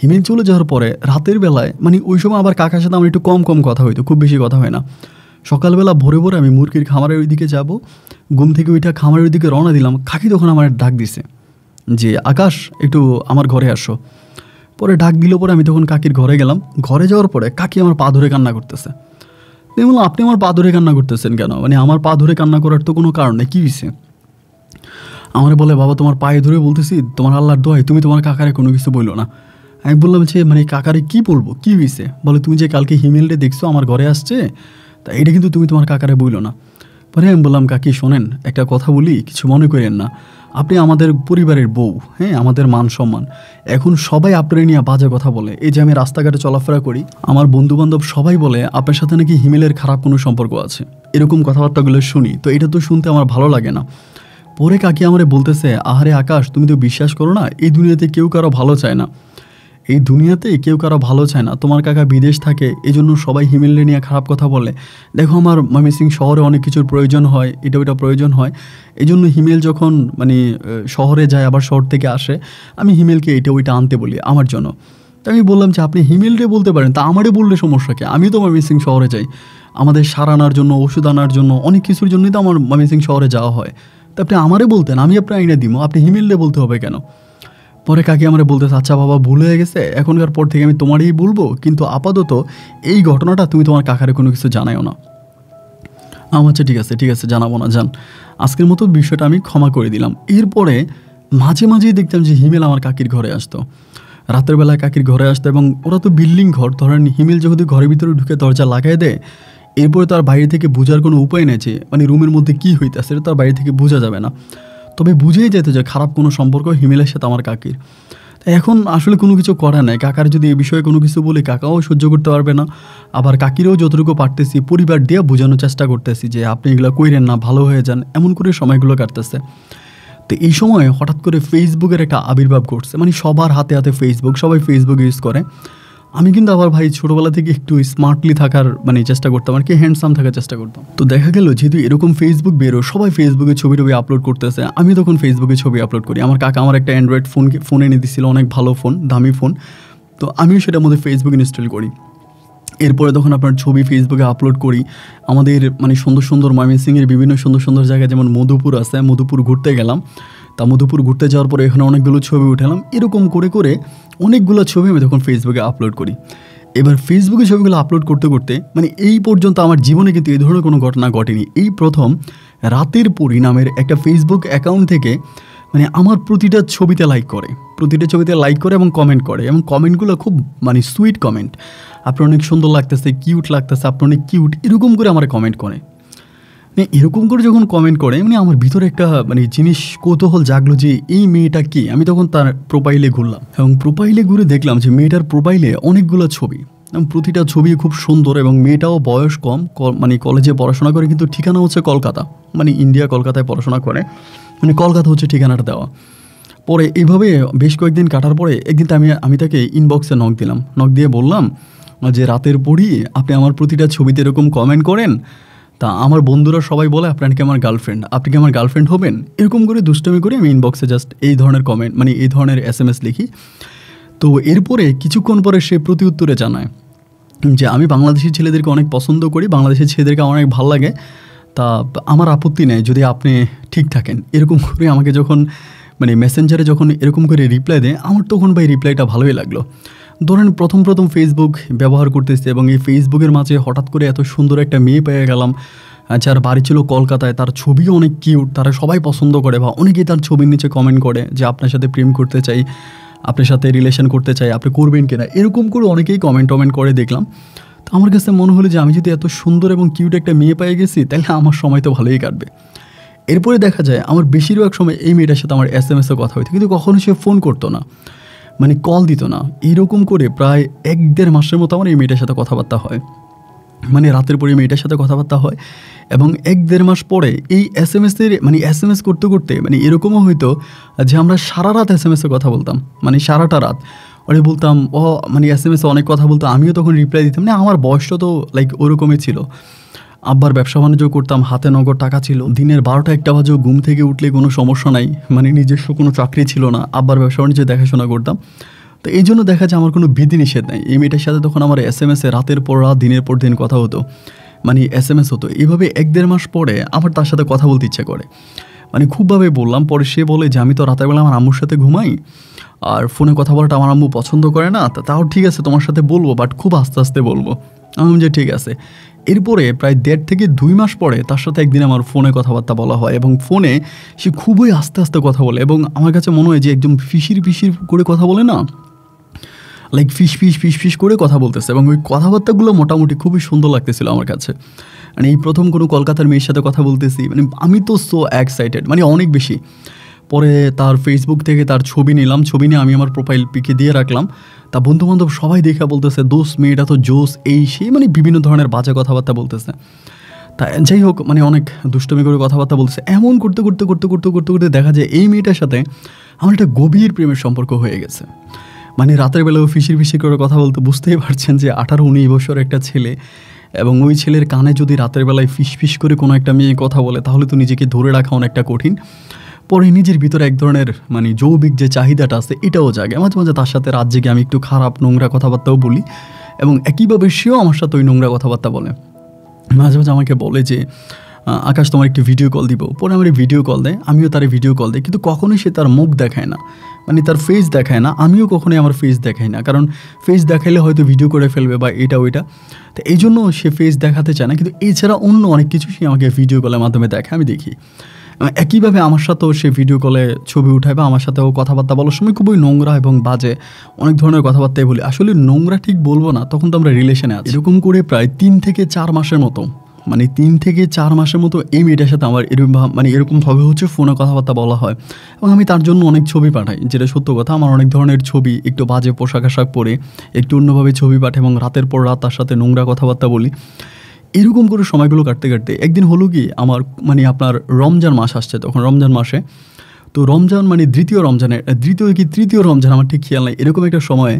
হিমেল চলে যাওয়ার পরে রাতের বেলায় মানে ওই সময় আবার কাকার সাথে আমার একটু কম কম কথা হইতো খুব বেশি কথা হয় না সকালবেলা ভোরে ভোরে আমি মুরগির খামারের ওইদিকে যাব ঘুম থেকে ওইটা খামারের ওইদিকে রওনা দিলাম খাকি তখন আমার ডাক দিছে যে আকাশ একটু আমার ঘরে আসো পরে ডাক দিল পরে আমি তখন কাকির ঘরে গেলাম ঘরে যাওয়ার পরে কাকি আমার পা ধরে কান্না করতেছে আমি বললাম আপনি আমার পা ধরে কান্না করতেছেন কেন মানে আমার পা ধরে কান্না করার তো কোনো কারণ নেই কী হয়েছে আমার বলে বাবা তোমার পায়ে ধরে বলতেছি তোমার আল্লাহর দোয়াই তুমি তোমার কাকারে কোনো কিছু বললো না আমি বললাম যে মানে কাকারে কী বলবো কী হয়েছে বলে তুমি যে কালকে হিমেলটা দেখছো আমার ঘরে আসছে তা এটা কিন্তু তুমি তোমার কাকারে বইলো না পরে আমি বললাম কাকি শোনেন একটা কথা বলি কিছু মনে করেন না আপনি আমাদের পরিবারের বউ হ্যাঁ আমাদের মান সম্মান এখন সবাই আপনার নিয়ে বাজে কথা বলে এই যে আমি রাস্তাঘাটে চলাফেরা করি আমার বন্ধুবান্ধব সবাই বলে আপনার সাথে নাকি হিমেলের খারাপ কোনো সম্পর্ক আছে এরকম কথাবার্তাগুলো শুনি তো এটা তো শুনতে আমার ভালো লাগে না পরে কাকি আমারে বলতেছে আহারে আকাশ তুমি তো বিশ্বাস করো না এই দুনিয়াতে কেউ কারো ভালো চায় না এই দুনিয়াতে কেউ কারো ভালো চায় না তোমার কাকা বিদেশ থাকে এই জন্য সবাই হিমেলে নিয়ে খারাপ কথা বলে দেখো আমার ময়মনসিং শহরে অনেক কিছুর প্রয়োজন হয় এটা ওইটা প্রয়োজন হয় এই জন্য হিমেল যখন মানে শহরে যায় আবার শহর থেকে আসে আমি হিমেলকে এটা ওইটা আনতে বলি আমার জন্য তো আমি বললাম যে আপনি হিমেলরে বলতে পারেন তা আমারে বললে সমস্যা কি আমি তো ময়মনসিং শহরে যাই আমাদের সার আনার জন্য ওষুধ আনার জন্য অনেক কিছুর জন্যই তো আমার ময়মনসিং শহরে যাওয়া হয় তা আপনি আমারে বলতেন আমি আপনার আইনে দিব আপনি হিমেলরে বলতে হবে কেন পরে কাকি আমার বলতেছে আচ্ছা বাবা ভুল হয়ে গেছে এখনকার পর থেকে আমি তোমারই বলবো কিন্তু আপাতত এই ঘটনাটা তুমি তোমার কাকারে কোনো কিছু জানাইও না আচ্ছা ঠিক আছে ঠিক আছে জানাবো না যান আজকের মতো বিষয়টা আমি ক্ষমা করে দিলাম এরপরে মাঝে মাঝেই দেখতাম যে হিমেল আমার কাকির ঘরে আসতো রাতের বেলায় কাকির ঘরে আসতো এবং ওরা তো বিল্ডিং ঘর ধরেন হিমেল যেহেতু ঘরের ভিতরে ঢুকে দরজা লাগাই দেয় এরপরে তার বাইরে থেকে বোঝার কোনো উপায় নেই মানে রুমের মধ্যে কী হইতেছে সেটা তার বাইরে থেকে বোঝা যাবে না তবে বুঝেই যেত যে খারাপ কোনো সম্পর্ক হিমেলের সাথে আমার কাকির এখন আসলে কোনো কিছু করা নাই কাকার যদি এ বিষয়ে কোনো কিছু বলি কাকাও সহ্য করতে পারবে না আবার কাকিরও যতটুকু পারতেছি পরিবার দিয়ে বোঝানোর চেষ্টা করতেছি যে আপনি এগুলো কইরেন না ভালো হয়ে যান এমন করে সময়গুলো কাটতেছে তো এই সময় হঠাৎ করে ফেসবুকের একটা আবির্ভাব ঘটছে মানে সবার হাতে হাতে ফেসবুক সবাই ফেসবুক ইউজ করে আমি কিন্তু আবার ভাই ছোটোবেলা থেকে একটু স্মার্টলি থাকার মানে চেষ্টা করতাম আর কি হ্যান্ডসাম থাকার চেষ্টা করতাম তো দেখা গেল যেহেতু এরকম ফেসবুক বেরো সবাই ফেসবুকে ছবি টবি আপলোড করতেছে আমি তখন ফেসবুকে ছবি আপলোড করি আমার কাকা আমার একটা অ্যান্ড্রয়েড ফোন ফোন এনে দিছিল অনেক ভালো ফোন দামি ফোন তো আমিও সেটার মধ্যে ফেসবুক ইনস্টল করি এরপরে তখন আপনার ছবি ফেসবুকে আপলোড করি আমাদের মানে সুন্দর সুন্দর ময়মনসিংহের বিভিন্ন সুন্দর সুন্দর জায়গায় যেমন মধুপুর আছে মধুপুর ঘুরতে গেলাম তা মধুপুর ঘুরতে যাওয়ার পরে এখানে অনেকগুলো ছবি উঠালাম এরকম করে করে অনেকগুলো ছবি আমি তখন ফেসবুকে আপলোড করি এবার ফেসবুকে ছবিগুলো আপলোড করতে করতে মানে এই পর্যন্ত আমার জীবনে কিন্তু এই ধরনের কোনো ঘটনা ঘটেনি এই প্রথম রাতের পরিণামের একটা ফেসবুক অ্যাকাউন্ট থেকে মানে আমার প্রতিটা ছবিতে লাইক করে প্রতিটা ছবিতে লাইক করে এবং কমেন্ট করে এবং কমেন্টগুলো খুব মানে সুইট কমেন্ট আপনার অনেক সুন্দর লাগতেছে কিউট লাগতেছে আপনার অনেক কিউট এরকম করে আমার কমেন্ট করে এরকম করে যখন কমেন্ট করে মানে আমার ভিতরে একটা মানে জিনিস কৌতূহল জাগলো যে এই মেয়েটা কি আমি তখন তার প্রোফাইলে ঘুরলাম এবং প্রোফাইলে ঘুরে দেখলাম যে মেয়েটার প্রোফাইলে অনেকগুলো ছবি প্রতিটা ছবি খুব সুন্দর এবং মেয়েটাও বয়স কম মানে কলেজে পড়াশোনা করে কিন্তু ঠিকানা হচ্ছে কলকাতা মানে ইন্ডিয়া কলকাতায় পড়াশোনা করে মানে কলকাতা হচ্ছে ঠিকানাটা দেওয়া পরে এইভাবে বেশ কয়েকদিন কাটার পরে একদিন আমি আমি তাকে ইনবক্সে নক দিলাম নক দিয়ে বললাম যে রাতের পড়ি আপনি আমার প্রতিটা ছবিতে এরকম কমেন্ট করেন তা আমার বন্ধুরা সবাই বলে আপনার কি আমার গার্লফ্রেন্ড আপনি কি আমার গার্লফ্রেন্ড হবেন এরকম করে দুষ্টমি করে আমি ইনবক্সে জাস্ট এই ধরনের কমেন্ট মানে এই ধরনের এস এম এস লিখি তো এরপরে কিছুক্ষণ পরে সে প্রতি উত্তরে জানায় যে আমি বাংলাদেশি ছেলেদেরকে অনেক পছন্দ করি বাংলাদেশি ছেলেদেরকে আমার অনেক ভাল লাগে তা আমার আপত্তি নেই যদি আপনি ঠিক থাকেন এরকম করে আমাকে যখন মানে মেসেঞ্জারে যখন এরকম করে রিপ্লাই দেয় আমার তখন ভাই রিপ্লাইটা ভালোই লাগলো ধরেন প্রথম প্রথম ফেসবুক ব্যবহার করতেছে এবং এই ফেসবুকের মাঝে হঠাৎ করে এত সুন্দর একটা মেয়ে পেয়ে গেলাম যার আচ্ছা, বাড়ি ছিল কলকাতায় তার ছবি অনেক কিউট তারা সবাই পছন্দ করে বা অনেকেই তার ছবির নিচে কমেন্ট করে যে আপনার সাথে প্রেম করতে চাই আপনার সাথে রিলেশন করতে চাই আপনি করবেন কিনা এরকম করে অনেকেই কমেন্ট টমেন্ট করে দেখলাম তো আমার কাছে মনে হলো যে আমি যদি এত সুন্দর এবং কিউট একটা মেয়ে পেয়ে গেছি তাহলে আমার সময় তো ভালোই কাটবে এরপরে দেখা যায় আমার বেশিরভাগ সময় এই মেয়েটার সাথে আমার এস এম এসে কথা হইতো কিন্তু কখনো সে ফোন করতো না মানে কল দিত না এরকম করে প্রায় এক দেড় মাসের মতো আমার এই মেয়েটার সাথে কথাবার্তা হয় মানে রাতের পরে মেয়েটার সাথে কথাবার্তা হয় এবং এক দেড় মাস পরে এই এস এম এসের মানে এস এম এস করতে করতে মানে এরকমও হইতো যে আমরা সারা রাত এস এম এসে কথা বলতাম মানে সারাটা রাত ওরে বলতাম ও মানে এস এম এসে অনেক কথা বলতো আমিও তখন রিপ্লাই দিতাম মানে আমার বয়সটা তো লাইক ওরকমই ছিল আব্বার ব্যবসা বাণিজ্য করতাম হাতে নগদ টাকা ছিল দিনের বারোটা একটা বাজেও ঘুম থেকে উঠলে কোনো সমস্যা নাই মানে নিজস্ব কোনো চাকরি ছিল না আব্বার ব্যবসা বাণিজ্য দেখাশোনা করতাম তো এই জন্য দেখা যায় আমার কোনো বিধি নিষেধ নেই এই মেয়েটার সাথে তখন আমার এস এম এসে রাতের পর রাত দিনের পর দিন কথা হতো মানে এস এম এস হতো এইভাবে এক দেড় মাস পরে আমার তার সাথে কথা বলতে ইচ্ছা করে মানে খুবভাবে বললাম পরে সে বলে যে আমি তো রাতেরবেলা আমার আম্মুর সাথে ঘুমাই আর ফোনে কথা বলাটা আমার আম্মু পছন্দ করে না তাও ঠিক আছে তোমার সাথে বলবো বাট খুব আস্তে আস্তে বলবো আমি যে ঠিক আছে এরপরে প্রায় দেড় থেকে দুই মাস পরে তার সাথে একদিন আমার ফোনে কথাবার্তা বলা হয় এবং ফোনে সে খুবই আস্তে আস্তে কথা বলে এবং আমার কাছে মনে হয় যে একদম ফিসির ফিসির করে কথা বলে না লাইক ফিস ফিস ফিস ফিস করে কথা বলতেছে এবং ওই কথাবার্তাগুলো মোটামুটি খুবই সুন্দর লাগতেছিল আমার কাছে মানে এই প্রথম কোনো কলকাতার মেয়ের সাথে কথা বলতেছি মানে আমি তো সো এক্সাইটেড মানে অনেক বেশি পরে তার ফেসবুক থেকে তার ছবি নিলাম ছবি নিয়ে আমি আমার প্রোফাইল পিকে দিয়ে রাখলাম তা বন্ধুবান্ধব সবাই দেখা বলতেছে দোষ মেয়েটা তো জোস এই সেই মানে বিভিন্ন ধরনের বাজে কথাবার্তা বলতেছে তা যাই হোক মানে অনেক দুষ্টমি করে কথাবার্তা বলতেছে এমন করতে করতে করতে করতে করতে করতে দেখা যায় এই মেয়েটার সাথে আমার একটা গভীর প্রেমের সম্পর্ক হয়ে গেছে মানে রাতের বেলাও ফিসির ফিসির করে কথা বলতে বুঝতেই পারছেন যে আঠারো উনিশ বছর একটা ছেলে এবং ওই ছেলের কানে যদি রাতের বেলায় ফিস ফিস করে কোনো একটা মেয়ে কথা বলে তাহলে তো নিজেকে ধরে রাখা অনেকটা কঠিন পরে নিজের ভিতরে এক ধরনের মানে যৌবিক যে চাহিদাটা আছে এটাও জাগে মাঝে মাঝে তার সাথে রাত জেগে আমি একটু খারাপ নোংরা কথাবার্তাও বলি এবং একইভাবে সেও আমার সাথে ওই নোংরা কথাবার্তা বলে মাঝে মাঝে আমাকে বলে যে আকাশ তোমার একটি ভিডিও কল দিব পরে আমার ভিডিও কল দেয় আমিও তার ভিডিও কল দেয় কিন্তু কখনোই সে তার মুখ দেখায় না মানে তার ফেস দেখায় না আমিও কখনোই আমার ফেস দেখাই না কারণ ফেস দেখাইলে হয়তো ভিডিও করে ফেলবে বা এটা ওইটা তো এই জন্য সে ফেস দেখাতে চায় না কিন্তু এছাড়া অন্য অনেক কিছু সে আমাকে ভিডিও কলের মাধ্যমে দেখে আমি দেখি একইভাবে আমার সাথেও সে ভিডিও কলে ছবি উঠায় বা আমার সাথেও কথাবার্তা বলার সময় খুবই নোংরা এবং বাজে অনেক ধরনের কথাবার্তাই বলি আসলে নোংরা ঠিক বলবো না তখন তো আমরা রিলেশনে আছি এরকম করে প্রায় তিন থেকে চার মাসের মতো মানে তিন থেকে চার মাসের মতো এই মেয়েটার সাথে আমার এরকম মানে এরকমভাবে হচ্ছে ফোনে কথাবার্তা বলা হয় এবং আমি তার জন্য অনেক ছবি পাঠাই যেটা সত্য কথা আমার অনেক ধরনের ছবি একটু বাজে পোশাক আশাক পরে একটু অন্যভাবে ছবি পাঠাই এবং রাতের পর রাত তার সাথে নোংরা কথাবার্তা বলি এরকম করে সময়গুলো কাটতে কাটতে একদিন হলো কি আমার মানে আপনার রমজান মাস আসছে তখন রমজান মাসে তো রমজান মানে দ্বিতীয় রমজানের দ্বিতীয় কি তৃতীয় রমজান আমার ঠিক খেয়াল নাই এরকম একটা সময়ে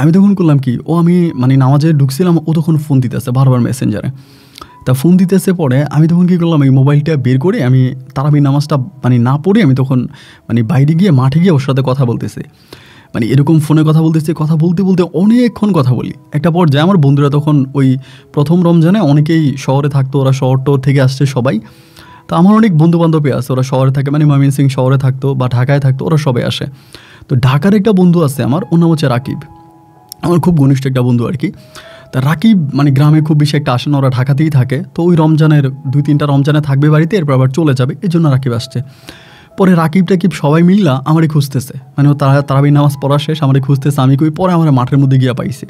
আমি তখন করলাম কি ও আমি মানে নামাজে ঢুকছিলাম ও তখন ফোন দিতেছে বারবার মেসেঞ্জারে তা ফোন দিতেছে পরে আমি তখন কী করলাম এই মোবাইলটা বের করে আমি তারাবি নামাজটা মানে না পড়ে আমি তখন মানে বাইরে গিয়ে মাঠে গিয়ে ওর সাথে কথা বলতেছি মানে এরকম ফোনে কথা বলতেছি কথা বলতে বলতে অনেকক্ষণ কথা বলি একটা পর্যায়ে আমার বন্ধুরা তখন ওই প্রথম রমজানে অনেকেই শহরে থাকতো ওরা শহর টহর থেকে আসছে সবাই তো আমার অনেক বন্ধু বান্ধবী আছে ওরা শহরে থাকে মানে ময়মন সিং শহরে থাকতো বা ঢাকায় থাকতো ওরা সবাই আসে তো ঢাকার একটা বন্ধু আছে আমার ওর নাম হচ্ছে রাকিব আমার খুব ঘনিষ্ঠ একটা বন্ধু আর কি তা রাকিব মানে গ্রামে খুব বেশি একটা আসে না ওরা ঢাকাতেই থাকে তো ওই রমজানের দুই তিনটা রমজানে থাকবে বাড়িতে এরপর আবার চলে যাবে এই জন্য রাকিব আসছে পরে রাকিব টাকিব সবাই মিললা আমারে খুঁজতেছে মানে তারা তারাবি নামাজ পড়া শেষ আমারে খুঁজতেছে আমি কই পরে আমার মাঠের মধ্যে গিয়া পাইছি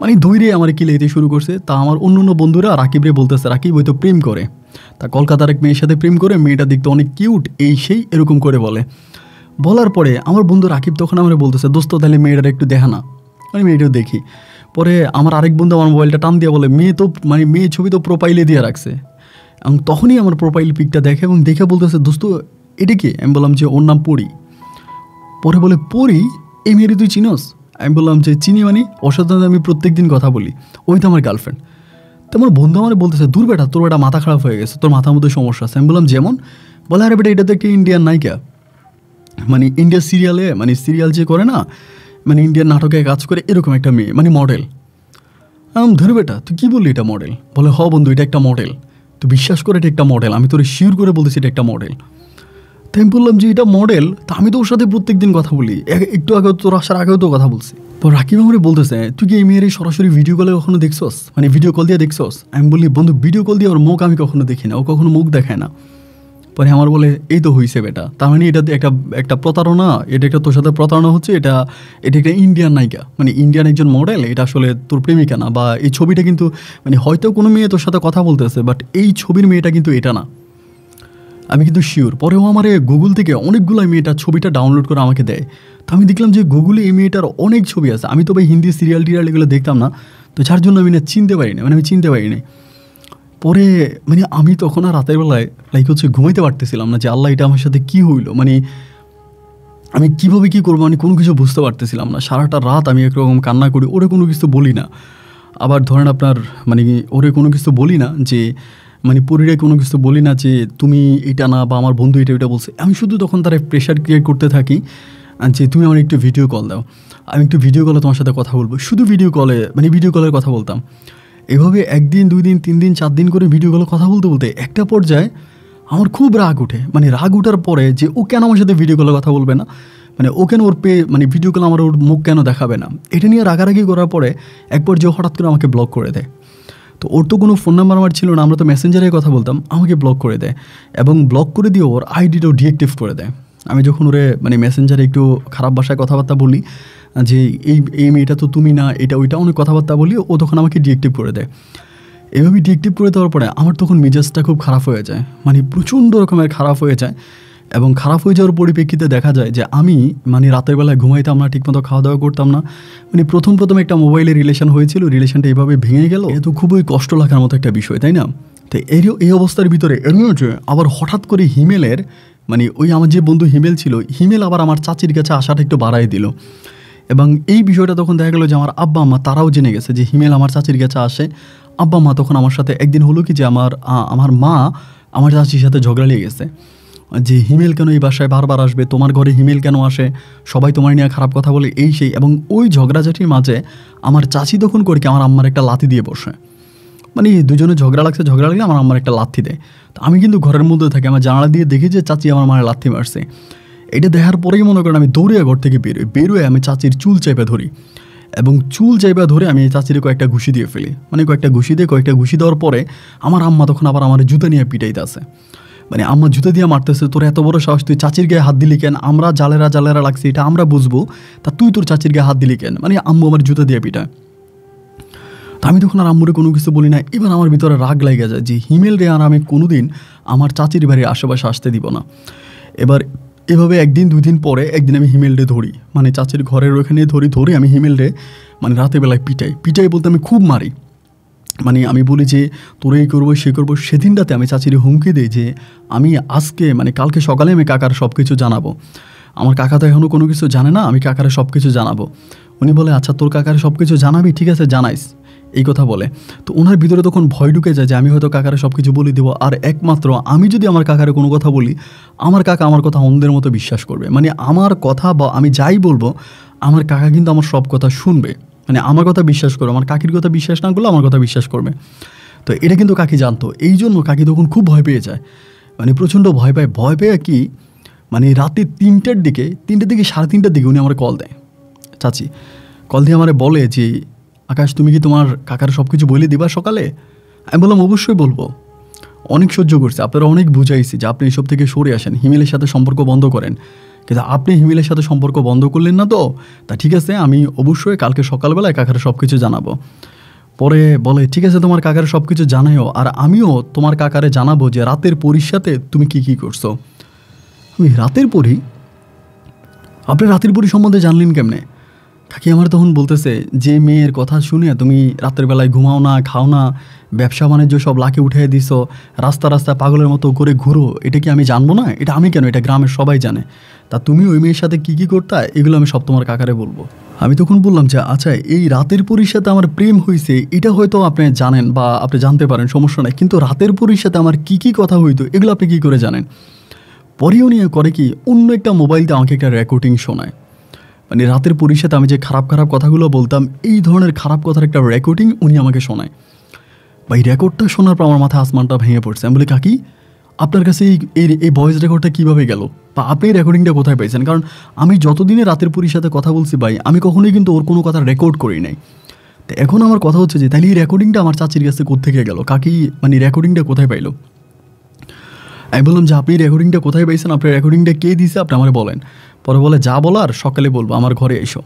মানে ধৈরে আমার কি লেতে শুরু করছে তা আমার অন্য অন্য বন্ধুরা রাকিবরে বলতেছে রাকিব হয়তো প্রেম করে তা কলকাতার এক মেয়ের সাথে প্রেম করে মেয়েটা দেখতে অনেক কিউট এই সেই এরকম করে বলে বলার পরে আমার বন্ধু রাকিব তখন আমার বলতেছে দোস্ত তাহলে মেয়েটার একটু দেখা না আমি মেয়েটাও দেখি পরে আমার আরেক বন্ধু আমার মোবাইলটা টান দিয়ে বলে মেয়ে তো মানে মেয়ে ছবি তো প্রোফাইলে দিয়ে রাখছে এবং তখনই আমার প্রোফাইল পিকটা দেখে এবং দেখে বলতেছে দোস্ত এটা কি আমি বললাম যে ওর নাম পরি পরে বলে পরি এই মেয়েরই তুই চিনোস আমি বললাম যে চিনি মানে অসাধারণ আমি প্রত্যেক দিন কথা বলি ওই তো আমার গার্লফ্রেন্ড তো আমার বন্ধু আমার বলতেছে দূর বেটা তোর বেটা মাথা খারাপ হয়ে গেছে তোর মাথার মধ্যে সমস্যা আছে আমি বললাম যেমন বলে আরে বেটা এটা তো একটা ইন্ডিয়ান নায়িকা মানে ইন্ডিয়া সিরিয়ালে মানে সিরিয়াল যে করে না মানে ইন্ডিয়ান নাটকে কাজ করে এরকম একটা মেয়ে মানে মডেল আমি ধরে বেটা তুই কী বললি এটা মডেল বলে হ বন্ধু এটা একটা মডেল তুই বিশ্বাস করে এটা একটা মডেল আমি তোর শিওর করে বলতেছি এটা একটা মডেল তাই আমি বললাম যে এটা মডেল তা আমি তো ওর সাথে প্রত্যেক দিন কথা বলি একটু আগেও তোর আসার আগেও তো কথা বলছি পর রাকিব আমরা বলতেছে তুই কি এই মেয়ের এই সরাসরি ভিডিও কলে কখনো দেখছস মানে ভিডিও কল দিয়ে দেখছস আমি বলি বন্ধু ভিডিও কল দিয়ে ওর মুখ আমি কখনো দেখি না ও কখনো মুখ দেখায় না পরে আমার বলে এই তো হয়েছে বেটা তার মানে এটা একটা একটা প্রতারণা এটা একটা তোর সাথে প্রতারণা হচ্ছে এটা এটা একটা ইন্ডিয়ান নায়িকা মানে ইন্ডিয়ান একজন মডেল এটা আসলে তোর প্রেমিকা না বা এই ছবিটা কিন্তু মানে হয়তো কোনো মেয়ে তোর সাথে কথা বলতেছে বাট এই ছবির মেয়েটা কিন্তু এটা না আমি কিন্তু শিওর পরেও আমার গুগল থেকে অনেকগুলো মেয়েটার ছবিটা ডাউনলোড করে আমাকে দেয় তো আমি দেখলাম যে গুগলে এই মেয়েটার অনেক ছবি আছে আমি তো ভাই হিন্দি সিরিয়াল টিরিয়াল এগুলো দেখতাম না তো যার জন্য আমি না চিনতে পারিনি মানে আমি চিনতে পারিনি পরে মানে আমি তখন আর রাতের বেলায় লাইক হচ্ছে ঘুমাইতে পারতেছিলাম না যে আল্লাহ এটা আমার সাথে কী হইলো মানে আমি কীভাবে কী করবো আমি কোনো কিছু বুঝতে পারতেছিলাম না সারাটা রাত আমি একরকম কান্না করি ওরে কোনো কিছু বলি না আবার ধরেন আপনার মানে ওরে কোনো কিছু বলি না যে মানে পরিরে কোনো কিছু বলি না যে তুমি এটা না বা আমার বন্ধু এটা ওইটা বলছে আমি শুধু তখন তারা প্রেশার ক্রিয়েট করতে থাকি যে তুমি আমার একটু ভিডিও কল দাও আমি একটু ভিডিও কলে তোমার সাথে কথা বলবো শুধু ভিডিও কলে মানে ভিডিও কলের কথা বলতাম এভাবে একদিন দুই দিন তিন দিন চার দিন করে ভিডিও কলে কথা বলতে বলতে একটা পর্যায়ে আমার খুব রাগ উঠে মানে রাগ ওঠার পরে যে ও কেন আমার সাথে ভিডিও কলে কথা বলবে না মানে ও কেন ওর পে মানে ভিডিও কলে আমার ওর মুখ কেন দেখাবে না এটা নিয়ে রাগারাগি করার পরে একবার যে হঠাৎ করে আমাকে ব্লক করে দেয় তো ওর তো কোনো ফোন নাম্বার আমার ছিল না আমরা তো মেসেঞ্জারে কথা বলতাম আমাকে ব্লক করে দেয় এবং ব্লক করে দিয়ে ওর আইডিটাও ডিএক্টিভ করে দেয় আমি যখন ওরে মানে মেসেঞ্জারে একটু খারাপ ভাষায় কথাবার্তা বলি যে এই এই মেয়েটা তো তুমি না এটা ওইটা অনেক কথাবার্তা বলি ও তখন আমাকে ডিএক্টিভ করে দেয় এভাবে ডিএক্টিভ করে দেওয়ার পরে আমার তখন মেজাজটা খুব খারাপ হয়ে যায় মানে প্রচণ্ড রকমের খারাপ হয়ে যায় এবং খারাপ হয়ে যাওয়ার পরিপ্রেক্ষিতে দেখা যায় যে আমি মানে রাতের বেলায় ঘুমাইতাম না ঠিকমতো খাওয়া দাওয়া করতাম না মানে প্রথম প্রথম একটা মোবাইলে রিলেশন হয়েছিল রিলেশনটা এইভাবে ভেঙে গেল এ তো খুবই কষ্ট লাগার মতো একটা বিষয় তাই না তো এর এই অবস্থার ভিতরে এমনিও হচ্ছে আবার হঠাৎ করে হিমেলের মানে ওই আমার যে বন্ধু হিমেল ছিল হিমেল আবার আমার চাচির কাছে আসাটা একটু বাড়াই দিল এবং এই বিষয়টা তখন দেখা গেলো যে আমার আব্বা আম্মা তারাও জেনে গেছে যে হিমেল আমার চাচির কাছে আসে আব্বা মা তখন আমার সাথে একদিন হলো কি যে আমার আমার মা আমার চাচির সাথে ঝগড়া লেগে গেছে যে হিমেল কেন এই বাসায় বারবার আসবে তোমার ঘরে হিমেল কেন আসে সবাই তোমার নিয়ে খারাপ কথা বলে এই সেই এবং ওই ঝগড়াঝাটির মাঝে আমার চাচি তখন করি আমার আম্মার একটা লাথি দিয়ে বসে মানে দুজনে ঝগড়া লাগছে ঝগড়া লাগলে আমার আম্মার একটা লাথি দেয় তো আমি কিন্তু ঘরের মধ্যে থাকি আমার জানালা দিয়ে দেখি যে চাচি আমার মায়ের লাথি মারছে এটা দেখার পরেই মনে করেন আমি দৌড়িয়ে ঘর থেকে বেরোই বেরোয় আমি চাচির চুল চেপে ধরি এবং চুল চাইবা ধরে আমি চাচির কয়েকটা ঘুষি দিয়ে ফেলি মানে কয়েকটা ঘুষি দিয়ে কয়েকটা ঘুষি দেওয়ার পরে আমার আম্মা তখন আবার আমার জুতা নিয়ে পিটাইতে আসে মানে আম্মা জুতা দিয়ে মারতেছে তোর এত বড় সাহস তুই চাচির গায়ে হাত দিলি কেন আমরা জালেরা জালেরা লাগছি এটা আমরা বুঝবো তা তুই তোর চাচির গায়ে হাত দিলি কেন মানে আম্মু আমার জুতা দিয়ে পিটা তো আমি তখন আর আম্মুরে কোনো কিছু বলি না এবার আমার ভিতরে রাগ লাগে যায় যে হিমেল রে আর আমি কোনো দিন আমার চাচির বাড়ির আশেপাশে আসতে দিব না এবার এভাবে একদিন দুই দিন পরে একদিন আমি হিমেল রে ধরি মানে চাচির ঘরের ওখানে ধরি ধরি আমি হিমেল রে মানে রাতেরবেলায় বেলায় পিটাই পিটাই বলতে আমি খুব মারি মানে আমি বলি যে তোর এই করবো সে করবো সেদিনটাতে আমি চাচিরে হুমকি দিই যে আমি আজকে মানে কালকে সকালে আমি কাকার সব কিছু জানাবো আমার কাকা তো এখনও কোনো কিছু জানে না আমি কাকারে সব কিছু জানাবো উনি বলে আচ্ছা তোর কাকারে সব কিছু জানাবি ঠিক আছে জানাইস এই কথা বলে তো ওনার ভিতরে তখন ভয় ঢুকে যায় যে আমি হয়তো কাকারে সব কিছু বলে দেবো আর একমাত্র আমি যদি আমার কাকারে কোনো কথা বলি আমার কাকা আমার কথা অন্ধের মতো বিশ্বাস করবে মানে আমার কথা বা আমি যাই বলবো আমার কাকা কিন্তু আমার সব কথা শুনবে মানে আমার কথা বিশ্বাস করো আমার কাকির কথা বিশ্বাস না করলে আমার কথা বিশ্বাস করবে তো এটা কিন্তু কাকি জানতো এই জন্য কাকি তখন খুব ভয় পেয়ে যায় মানে প্রচণ্ড ভয় পায় ভয় পেয়ে কি মানে রাতে তিনটার দিকে তিনটার দিকে সাড়ে তিনটার দিকে উনি আমার কল দেয় চাচি কল দিয়ে আমার বলে যে আকাশ তুমি কি তোমার কাকার সব কিছু বলে দিবা সকালে আমি বললাম অবশ্যই বলবো অনেক সহ্য করছে আপনারা অনেক বুঝাইছি যে আপনি এইসব থেকে সরে আসেন হিমেলের সাথে সম্পর্ক বন্ধ করেন কিন্তু আপনি হিমেলের সাথে সম্পর্ক বন্ধ করলেন না তো তা ঠিক আছে আমি অবশ্যই কালকে সকালবেলায় কাকার সব কিছু জানাবো পরে বলে ঠিক আছে তোমার কাকার সব কিছু জানাইও আর আমিও তোমার কাকারে জানাবো যে রাতের পরীর সাথে তুমি কি কি করছো আমি রাতের পরী আপনি রাতের পরী সম্বন্ধে জানলেন কেমনে কাকি আমার তখন বলতেছে যে মেয়ের কথা শুনে তুমি রাতের বেলায় ঘুমাও না খাও না ব্যবসা বাণিজ্য সব লাকে উঠে দিছো রাস্তা রাস্তা পাগলের মতো করে ঘুরো এটা কি আমি জানবো না এটা আমি কেন এটা গ্রামের সবাই জানে তা তুমি ওই মেয়ের সাথে কী কী করতা এগুলো আমি সব তোমার কাকারে বলবো আমি তখন বললাম যে আচ্ছা এই রাতের পরির সাথে আমার প্রেম হয়েছে এটা হয়তো আপনি জানেন বা আপনি জানতে পারেন সমস্যা নাই কিন্তু রাতের পরির সাথে আমার কী কী কথা হইতো এগুলো আপনি কী করে জানেন পরেও নিয়ে করে কি অন্য একটা মোবাইল দিয়ে আমাকে একটা রেকর্ডিং শোনায় মানে রাতের পরিষেতে আমি যে খারাপ খারাপ কথাগুলো বলতাম এই ধরনের খারাপ কথার একটা রেকর্ডিং উনি আমাকে শোনায় বা এই রেকর্ডটা শোনার পর আমার মাথায় আসমানটা ভেঙে পড়ছে আমি বলি কাকি আপনার কাছে এই এই ভয়েস রেকর্ডটা কীভাবে গেল বা আপনি এই রেকর্ডিংটা কোথায় পেয়েছেন কারণ আমি যতদিনে রাতের পুরীর সাথে কথা বলছি ভাই আমি কখনোই কিন্তু ওর কোনো কথা রেকর্ড করি নাই তো এখন আমার কথা হচ্ছে যে তাহলে এই রেকর্ডিংটা আমার চাচির কাছে কোথেকে গেল কাকি মানে রেকর্ডিংটা কোথায় পাইলো আমি বললাম যে আপনি রেকর্ডিংটা কোথায় পাইছেন আপনার রেকর্ডিংটা কে দিয়েছে আপনি আমার বলেন পরে বলে যা বলার সকালে বলবো আমার ঘরে এসো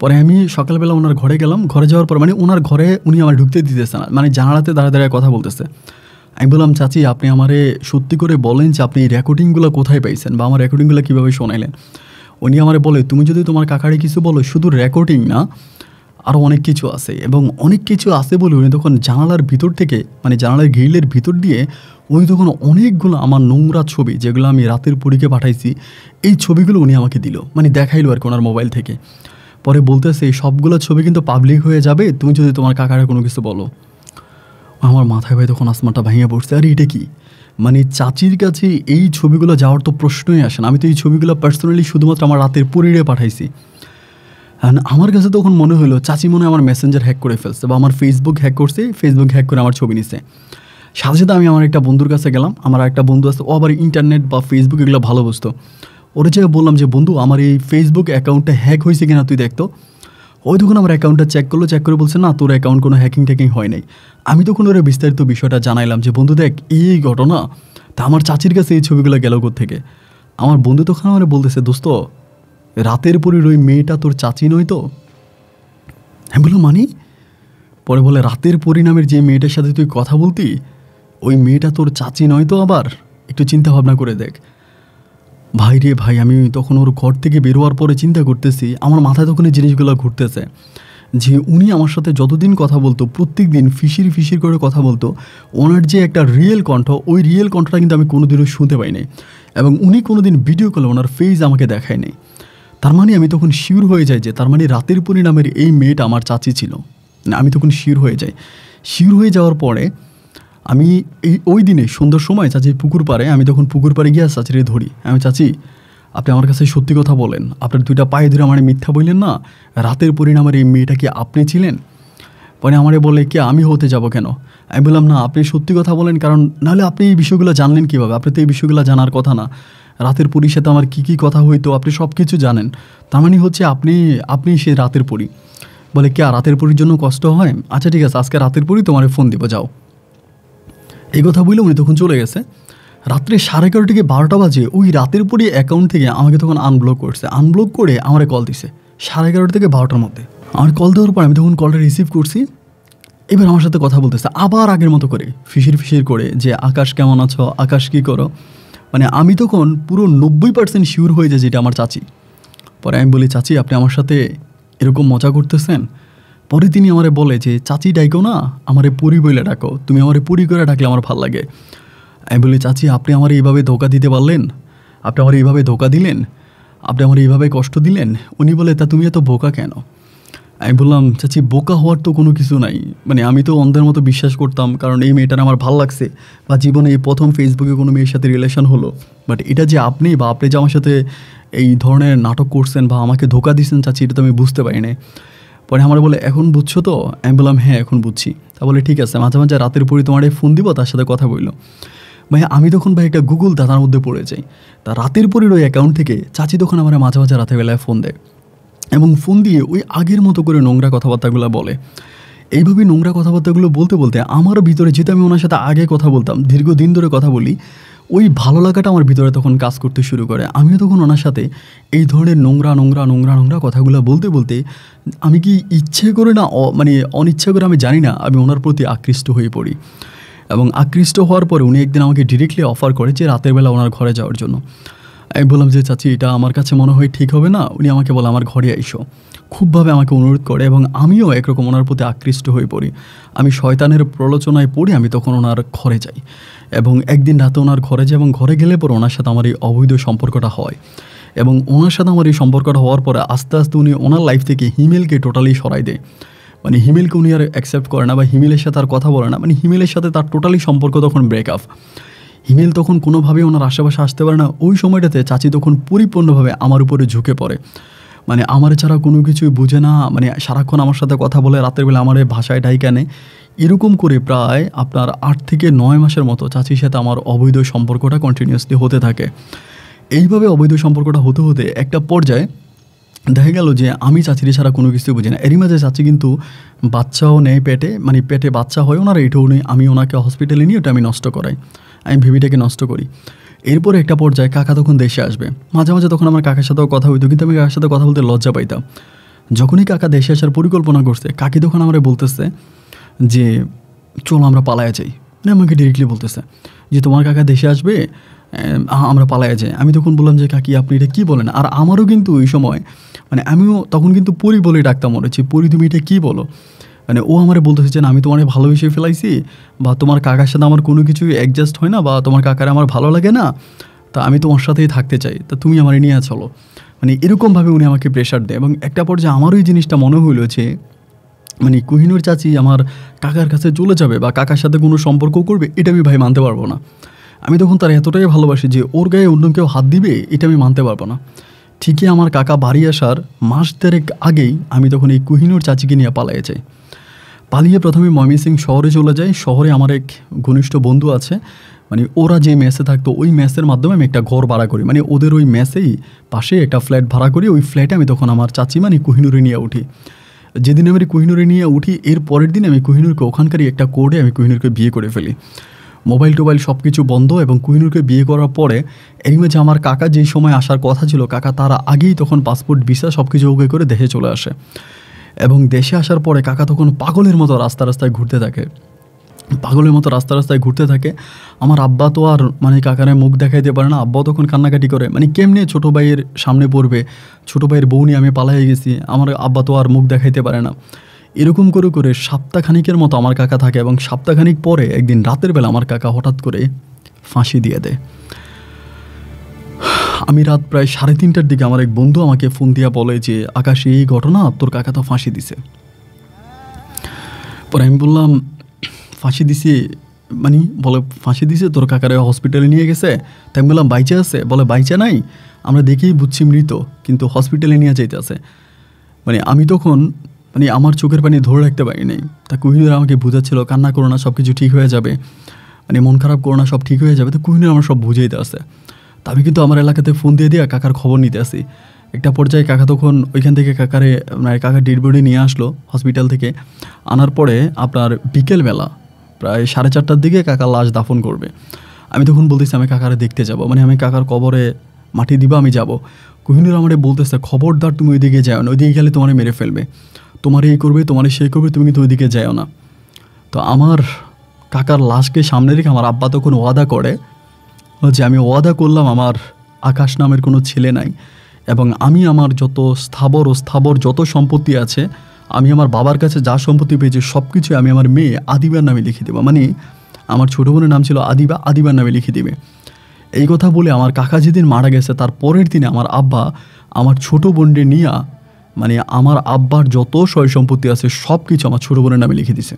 পরে আমি সকালবেলা ওনার ঘরে গেলাম ঘরে যাওয়ার পর মানে ওনার ঘরে উনি আমার ঢুকতে দিতেছে না মানে জানালাতে দাঁড়া দাঁড়ায় কথা বলতেছে আমি বললাম চাচি আপনি আমারে সত্যি করে বলেন যে আপনি রেকর্ডিংগুলো কোথায় পাইছেন বা আমার রেকর্ডিংগুলো কীভাবে শোনাইলেন উনি আমারে বলে তুমি যদি তোমার কাকারে কিছু বলো শুধু রেকর্ডিং না আরও অনেক কিছু আছে এবং অনেক কিছু আছে বলে উনি তখন জানালার ভিতর থেকে মানে জানালার গ্রিলের ভিতর দিয়ে উনি তখন অনেকগুলো আমার নোংরা ছবি যেগুলো আমি রাতের পরীকে পাঠাইছি এই ছবিগুলো উনি আমাকে দিল মানে দেখাইলো আর কি ওনার মোবাইল থেকে পরে বলতেছে এই সবগুলো ছবি কিন্তু পাবলিক হয়ে যাবে তুমি যদি তোমার কাকারে কোনো কিছু বলো আমার মাথায় ভাই তখন আসমাটা ভাঙে পড়ছে আর এটা কি মানে চাচির কাছে এই ছবিগুলো যাওয়ার তো প্রশ্নই আসে না আমি তো এই ছবিগুলো পার্সোনালি শুধুমাত্র আমার রাতের পুরীরে পাঠাইছি আমার কাছে তখন মনে হলো চাচি মনে আমার মেসেঞ্জার হ্যাক করে ফেলছে বা আমার ফেসবুক হ্যাক করছে ফেসবুক হ্যাক করে আমার ছবি নিছে সাথে সাথে আমি আমার একটা বন্ধুর কাছে গেলাম আমার একটা বন্ধু আছে ও আবার ইন্টারনেট বা ফেসবুক এগুলো ভালো বুঝতো ওরা যে বললাম যে বন্ধু আমার এই ফেসবুক অ্যাকাউন্টটা হ্যাক হয়েছে কিনা তুই দেখতো ওই তখন আমার অ্যাকাউন্টটা চেক করলো চেক করে বলছে না তোর অ্যাকাউন্ট কোনো হ্যাকিং ট্যাকিং হয় নাই আমি তখন ওরা বিস্তারিত বিষয়টা জানাইলাম যে বন্ধু দেখ এই ঘটনা তা আমার চাচির কাছে এই ছবিগুলো গেল থেকে আমার বন্ধু তখন আমার বলতেছে দোস্ত রাতের পরের ওই মেয়েটা তোর চাচি নয় তো হ্যাঁ বললো মানি পরে বলে রাতের পরিণামের যে মেয়েটার সাথে তুই কথা বলতি ওই মেয়েটা তোর চাচি নয় তো আবার একটু চিন্তা ভাবনা করে দেখ ভাই রে ভাই আমি তখন ওর ঘর থেকে বেরোয়ার পরে চিন্তা করতেছি আমার মাথায় তখন এই জিনিসগুলো ঘুরতেছে যে উনি আমার সাথে যতদিন কথা বলতো প্রত্যেক দিন ফিসির ফিসির করে কথা বলতো ওনার যে একটা রিয়েল কণ্ঠ ওই রিয়েল কণ্ঠটা কিন্তু আমি কোনোদিনও শুনতে পাইনি এবং উনি কোনোদিন ভিডিও কলে ওনার ফেজ আমাকে দেখায়নি তার মানে আমি তখন শিওর হয়ে যাই যে তার মানে রাতের পরিণামের এই মেয়েটা আমার চাচি ছিল আমি তখন শিওর হয়ে যাই শিওর হয়ে যাওয়ার পরে আমি এই ওই দিনে সন্ধ্যার সময় চাচি পুকুর পাড়ে আমি তখন পুকুর পাড়ে গিয়ে চাচিরে ধরি আমি চাচি আপনি আমার কাছে সত্যি কথা বলেন আপনার দুইটা পায়ে ধরে আমার মিথ্যা বললেন না রাতের পরিণামের এই মেয়েটা কি আপনি ছিলেন পরে আমারে বলে কে আমি হতে যাব কেন আমি বললাম না আপনি সত্যি কথা বলেন কারণ নাহলে আপনি এই বিষয়গুলো জানলেন কীভাবে আপনি তো এই বিষয়গুলো জানার কথা না রাতের পরীর সাথে আমার কি কি কথা হইতো আপনি সব কিছু জানেন তার মানে হচ্ছে আপনি আপনি সেই রাতের পরী বলে কে রাতের পরীর জন্য কষ্ট হয় আচ্ছা ঠিক আছে আজকে রাতের পরই তোমার ফোন দিব যাও এই কথা বলে উনি তখন চলে গেছে রাত্রে সাড়ে এগারো থেকে বারোটা বাজে ওই রাতের পরই অ্যাকাউন্ট থেকে আমাকে তখন আনব্লক করছে আনব্লক করে আমার কল দিছে সাড়ে এগারোটা থেকে বারোটার মধ্যে আমার কল দেওয়ার পর আমি তখন কলটা রিসিভ করছি এবার আমার সাথে কথা বলতেছে আবার আগের মতো করে ফিসির ফিসির করে যে আকাশ কেমন আছো আকাশ কী করো মানে আমি তখন পুরো নব্বই পার্সেন্ট শিওর হয়ে যায় যেটা আমার চাচি পরে আমি বলি চাচি আপনি আমার সাথে এরকম মজা করতেছেন পরে তিনি আমারে বলে যে চাচি ডাইকো না আমারে পুরি বইলে ডাকো তুমি আমারে পুরি করে ডাকলে আমার ভাল লাগে আমি বলি চাচি আপনি আমার এইভাবে ধোকা দিতে পারলেন আপনি আমার এইভাবে ধোকা দিলেন আপনি আমার এইভাবে কষ্ট দিলেন উনি বলে তা তুমি এত বোকা কেন আমি বললাম চাচি বোকা হওয়ার তো কোনো কিছু নাই মানে আমি তো অন্ধের মতো বিশ্বাস করতাম কারণ এই মেয়েটার আমার ভাল লাগছে বা জীবনে এই প্রথম ফেসবুকে কোনো মেয়ের সাথে রিলেশন হলো বাট এটা যে আপনি বা আপনি যে আমার সাথে এই ধরনের নাটক করছেন বা আমাকে ধোকা দিচ্ছেন চাচি এটা তো আমি বুঝতে পারি না পরে আমার বলে এখন বুঝছো তো আমি বললাম হ্যাঁ এখন বুঝছি তা বলে ঠিক আছে মাঝে মাঝে রাতের পরে তোমার ফোন দিব তার সাথে কথা বললো ভাই আমি তখন ভাই একটা গুগল দাদার মধ্যে পড়ে যাই তা রাতের পরের ওই অ্যাকাউন্ট থেকে চাচি তখন আমার মাঝে মাঝে রাতের বেলায় ফোন দেয় এবং ফোন দিয়ে ওই আগের মতো করে নোংরা কথাবার্তাগুলো বলে এইভাবে নোংরা কথাবার্তাগুলো বলতে বলতে আমারও ভিতরে যেটা আমি ওনার সাথে আগে কথা বলতাম দীর্ঘদিন ধরে কথা বলি ওই ভালো লাগাটা আমার ভিতরে তখন কাজ করতে শুরু করে আমিও তখন ওনার সাথে এই ধরনের নোংরা নোংরা নোংরা নোংরা কথাগুলো বলতে বলতে আমি কি ইচ্ছে করে না মানে অনিচ্ছা করে আমি জানি না আমি ওনার প্রতি আকৃষ্ট হয়ে পড়ি এবং আকৃষ্ট হওয়ার পরে উনি একদিন আমাকে ডিরেক্টলি অফার করে যে রাতের বেলা ওনার ঘরে যাওয়ার জন্য আমি বললাম যে চাচি এটা আমার কাছে মনে হয় ঠিক হবে না উনি আমাকে বলে আমার ঘরে আইসো খুবভাবে আমাকে অনুরোধ করে এবং আমিও একরকম ওনার প্রতি আকৃষ্ট হয়ে পড়ি আমি শয়তানের প্রলোচনায় পড়ে আমি তখন ওনার ঘরে যাই এবং একদিন রাতে ওনার ঘরে যাই এবং ঘরে গেলে পর ওনার সাথে আমার এই অবৈধ সম্পর্কটা হয় এবং ওনার সাথে আমার এই সম্পর্কটা হওয়ার পরে আস্তে আস্তে উনি ওনার লাইফ থেকে হিমেলকে টোটালি সরাই দেয় মানে হিমেলকে উনি আর অ্যাকসেপ্ট করে না বা হিমেলের সাথে আর কথা বলে না মানে হিমেলের সাথে তার টোটালি সম্পর্ক তখন ব্রেক আপ হিমেল তখন কোনোভাবেই ওনার আশেপাশে আসতে পারে না ওই সময়টাতে চাচি তখন পরিপূর্ণভাবে আমার উপরে ঝুঁকে পড়ে মানে আমার ছাড়া কোনো কিছুই বুঝে না মানে সারাক্ষণ আমার সাথে কথা বলে রাতের বেলা আমার ভাষায় ডাইকা কেনে এরকম করে প্রায় আপনার আট থেকে নয় মাসের মতো চাচির সাথে আমার অবৈধ সম্পর্কটা কন্টিনিউসলি হতে থাকে এইভাবে অবৈধ সম্পর্কটা হতে হতে একটা পর্যায়ে দেখা গেল যে আমি চাচিরি ছাড়া কোনো কিছুই বুঝি না এরই মাঝে চাচি কিন্তু বাচ্চাও নেয় পেটে মানে পেটে বাচ্চা হয় ওনার এইটাও নেই আমি ওনাকে হসপিটালে নিয়ে ওটা আমি নষ্ট করাই আমি ভেবিটাকে নষ্ট করি এরপর একটা পর্যায়ে কাকা তখন দেশে আসবে মাঝে মাঝে তখন আমার কাকার সাথেও কথা হইতো কিন্তু আমি কাকার সাথে কথা বলতে লজ্জা পাইতাম যখনই কাকা দেশে আসার পরিকল্পনা করছে কাকি তখন আমরা বলতেছে যে চলো আমরা পালায়া যাই মানে আমাকে ডিরেক্টলি বলতেছে যে তোমার কাকা দেশে আসবে আমরা পালায়া যাই আমি তখন বললাম যে কাকি আপনি এটা কী বলেন আর আমারও কিন্তু ওই সময় মানে আমিও তখন কিন্তু পরি বলে ডাকতাম মনে হচ্ছে পরি তুমি এটা কী বলো মানে ও আমার বলতেছে যে আমি তোমার ভালোবেসে ফেলাইছি বা তোমার কাকার সাথে আমার কোনো কিছু অ্যাডজাস্ট হয় না বা তোমার কাকার আমার ভালো লাগে না তা আমি তোমার সাথেই থাকতে চাই তা তুমি আমার নিয়ে চলো মানে এরকমভাবে উনি আমাকে প্রেশার দেয় এবং একটা পর্যায়ে আমারও এই জিনিসটা মনে হইল যে মানে কুহিনুর চাচি আমার কাকার কাছে চলে যাবে বা কাকার সাথে কোনো সম্পর্ক করবে এটা আমি ভাই মানতে পারবো না আমি তখন তার এতটাই ভালোবাসি যে ওর গায়ে অন্য কেউ হাত দিবে এটা আমি মানতে পারবো না ঠিকই আমার কাকা বাড়ি আসার মাস দেড়েক আগেই আমি তখন এই কুহিনুর চাচিকে নিয়ে পালিয়ে যাই পালিয়ে প্রথমে ময়মনসিং শহরে চলে যাই শহরে আমার এক ঘনিষ্ঠ বন্ধু আছে মানে ওরা যে মেসে থাকতো ওই মেসের মাধ্যমে আমি একটা ঘর ভাড়া করি মানে ওদের ওই মেসেই পাশে একটা ফ্ল্যাট ভাড়া করি ওই ফ্ল্যাটে আমি তখন আমার চাচি মানে কুহিনুরে নিয়ে উঠি যেদিন আমি কুহিনুরে নিয়ে উঠি এর পরের দিন আমি কোহিনুরকে ওখানকারই একটা কোর্টে আমি কোহিনুরকে বিয়ে করে ফেলি মোবাইল টোবাইল সব কিছু বন্ধ এবং কুহিনুরকে বিয়ে করার পরে এর মাঝে আমার কাকা যেই সময় আসার কথা ছিল কাকা তারা আগেই তখন পাসপোর্ট ভিসা সব কিছু ওকে করে দেশে চলে আসে এবং দেশে আসার পরে কাকা তখন পাগলের মতো রাস্তা রাস্তায় ঘুরতে থাকে পাগলের মতো রাস্তা রাস্তায় ঘুরতে থাকে আমার আব্বা তো আর মানে কাকারে মুখ দেখাইতে পারে না আব্বাও তখন কান্নাকাটি করে মানে কেমনে ছোটো ভাইয়ের সামনে পড়বে ছোটো ভাইয়ের বউ নিয়ে আমি পালাই গেছি আমার আব্বা তো আর মুখ দেখাইতে পারে না এরকম করে করে সপ্তাহখানিকের মতো আমার কাকা থাকে এবং সপ্তাহখানিক পরে একদিন রাতের বেলা আমার কাকা হঠাৎ করে ফাঁসি দিয়ে দেয় আমি রাত প্রায় সাড়ে তিনটার দিকে আমার এক বন্ধু আমাকে ফোন দিয়া বলে যে আকাশ এই ঘটনা তোর কাকা তো ফাঁসি দিছে পরে আমি বললাম ফাঁসি দিছি মানে বলে ফাঁসি দিছে তোর কাকারে হসপিটালে নিয়ে গেছে তাই আমি বললাম বাইচা আছে বলে বাইচা নাই আমরা দেখেই বুঝছি মৃত কিন্তু হসপিটালে নিয়ে যাইতে আছে মানে আমি তখন মানে আমার চোখের পানি ধরে রাখতে পারি নাই তা কুহিনুর আমাকে বুঝাচ্ছিলো কান্না করো না সব কিছু ঠিক হয়ে যাবে মানে মন খারাপ করো না সব ঠিক হয়ে যাবে তো কুহিনুর আমার সব বুঝাইতে আছে আমি কিন্তু আমার এলাকাতে ফোন দিয়ে দিয়ে কাকার খবর নিতে আসি একটা পর্যায়ে কাকা তখন ওইখান থেকে কাকারে মানে কাকার ডেড বডি নিয়ে আসলো হসপিটাল থেকে আনার পরে আপনার বিকেলবেলা প্রায় সাড়ে চারটার দিকে কাকা লাশ দাফন করবে আমি তখন বলতেছি আমি কাকারে দেখতে যাব মানে আমি কাকার কবরে মাটি দিব আমি যাব কোহিনুর আমারে বলতেছে খবরদার তুমি ওইদিকে যাও না ওইদিকে গেলে তোমার মেরে ফেলবে তোমার এই করবে তোমার সেই করবে তুমি কিন্তু ওইদিকে যাও না তো আমার কাকার লাশকে সামনে রেখে আমার আব্বা তখন ওয়াদা করে যে আমি ওয়াদা করলাম আমার আকাশ নামের কোনো ছেলে নাই এবং আমি আমার যত স্থাবর ও স্থাবর যত সম্পত্তি আছে আমি আমার বাবার কাছে যা সম্পত্তি পেয়েছি সব কিছু আমি আমার মেয়ে আদিবার নামে লিখে দেবো মানে আমার ছোটো বোনের নাম ছিল আদিবা আদিবার নামে লিখে দেবে এই কথা বলে আমার কাকা যেদিন মারা গেছে তার পরের দিনে আমার আব্বা আমার ছোটো বোনরে নিয়ে মানে আমার আব্বার যত সয় সম্পত্তি আছে সব কিছু আমার ছোটো বোনের নামে লিখে দিছে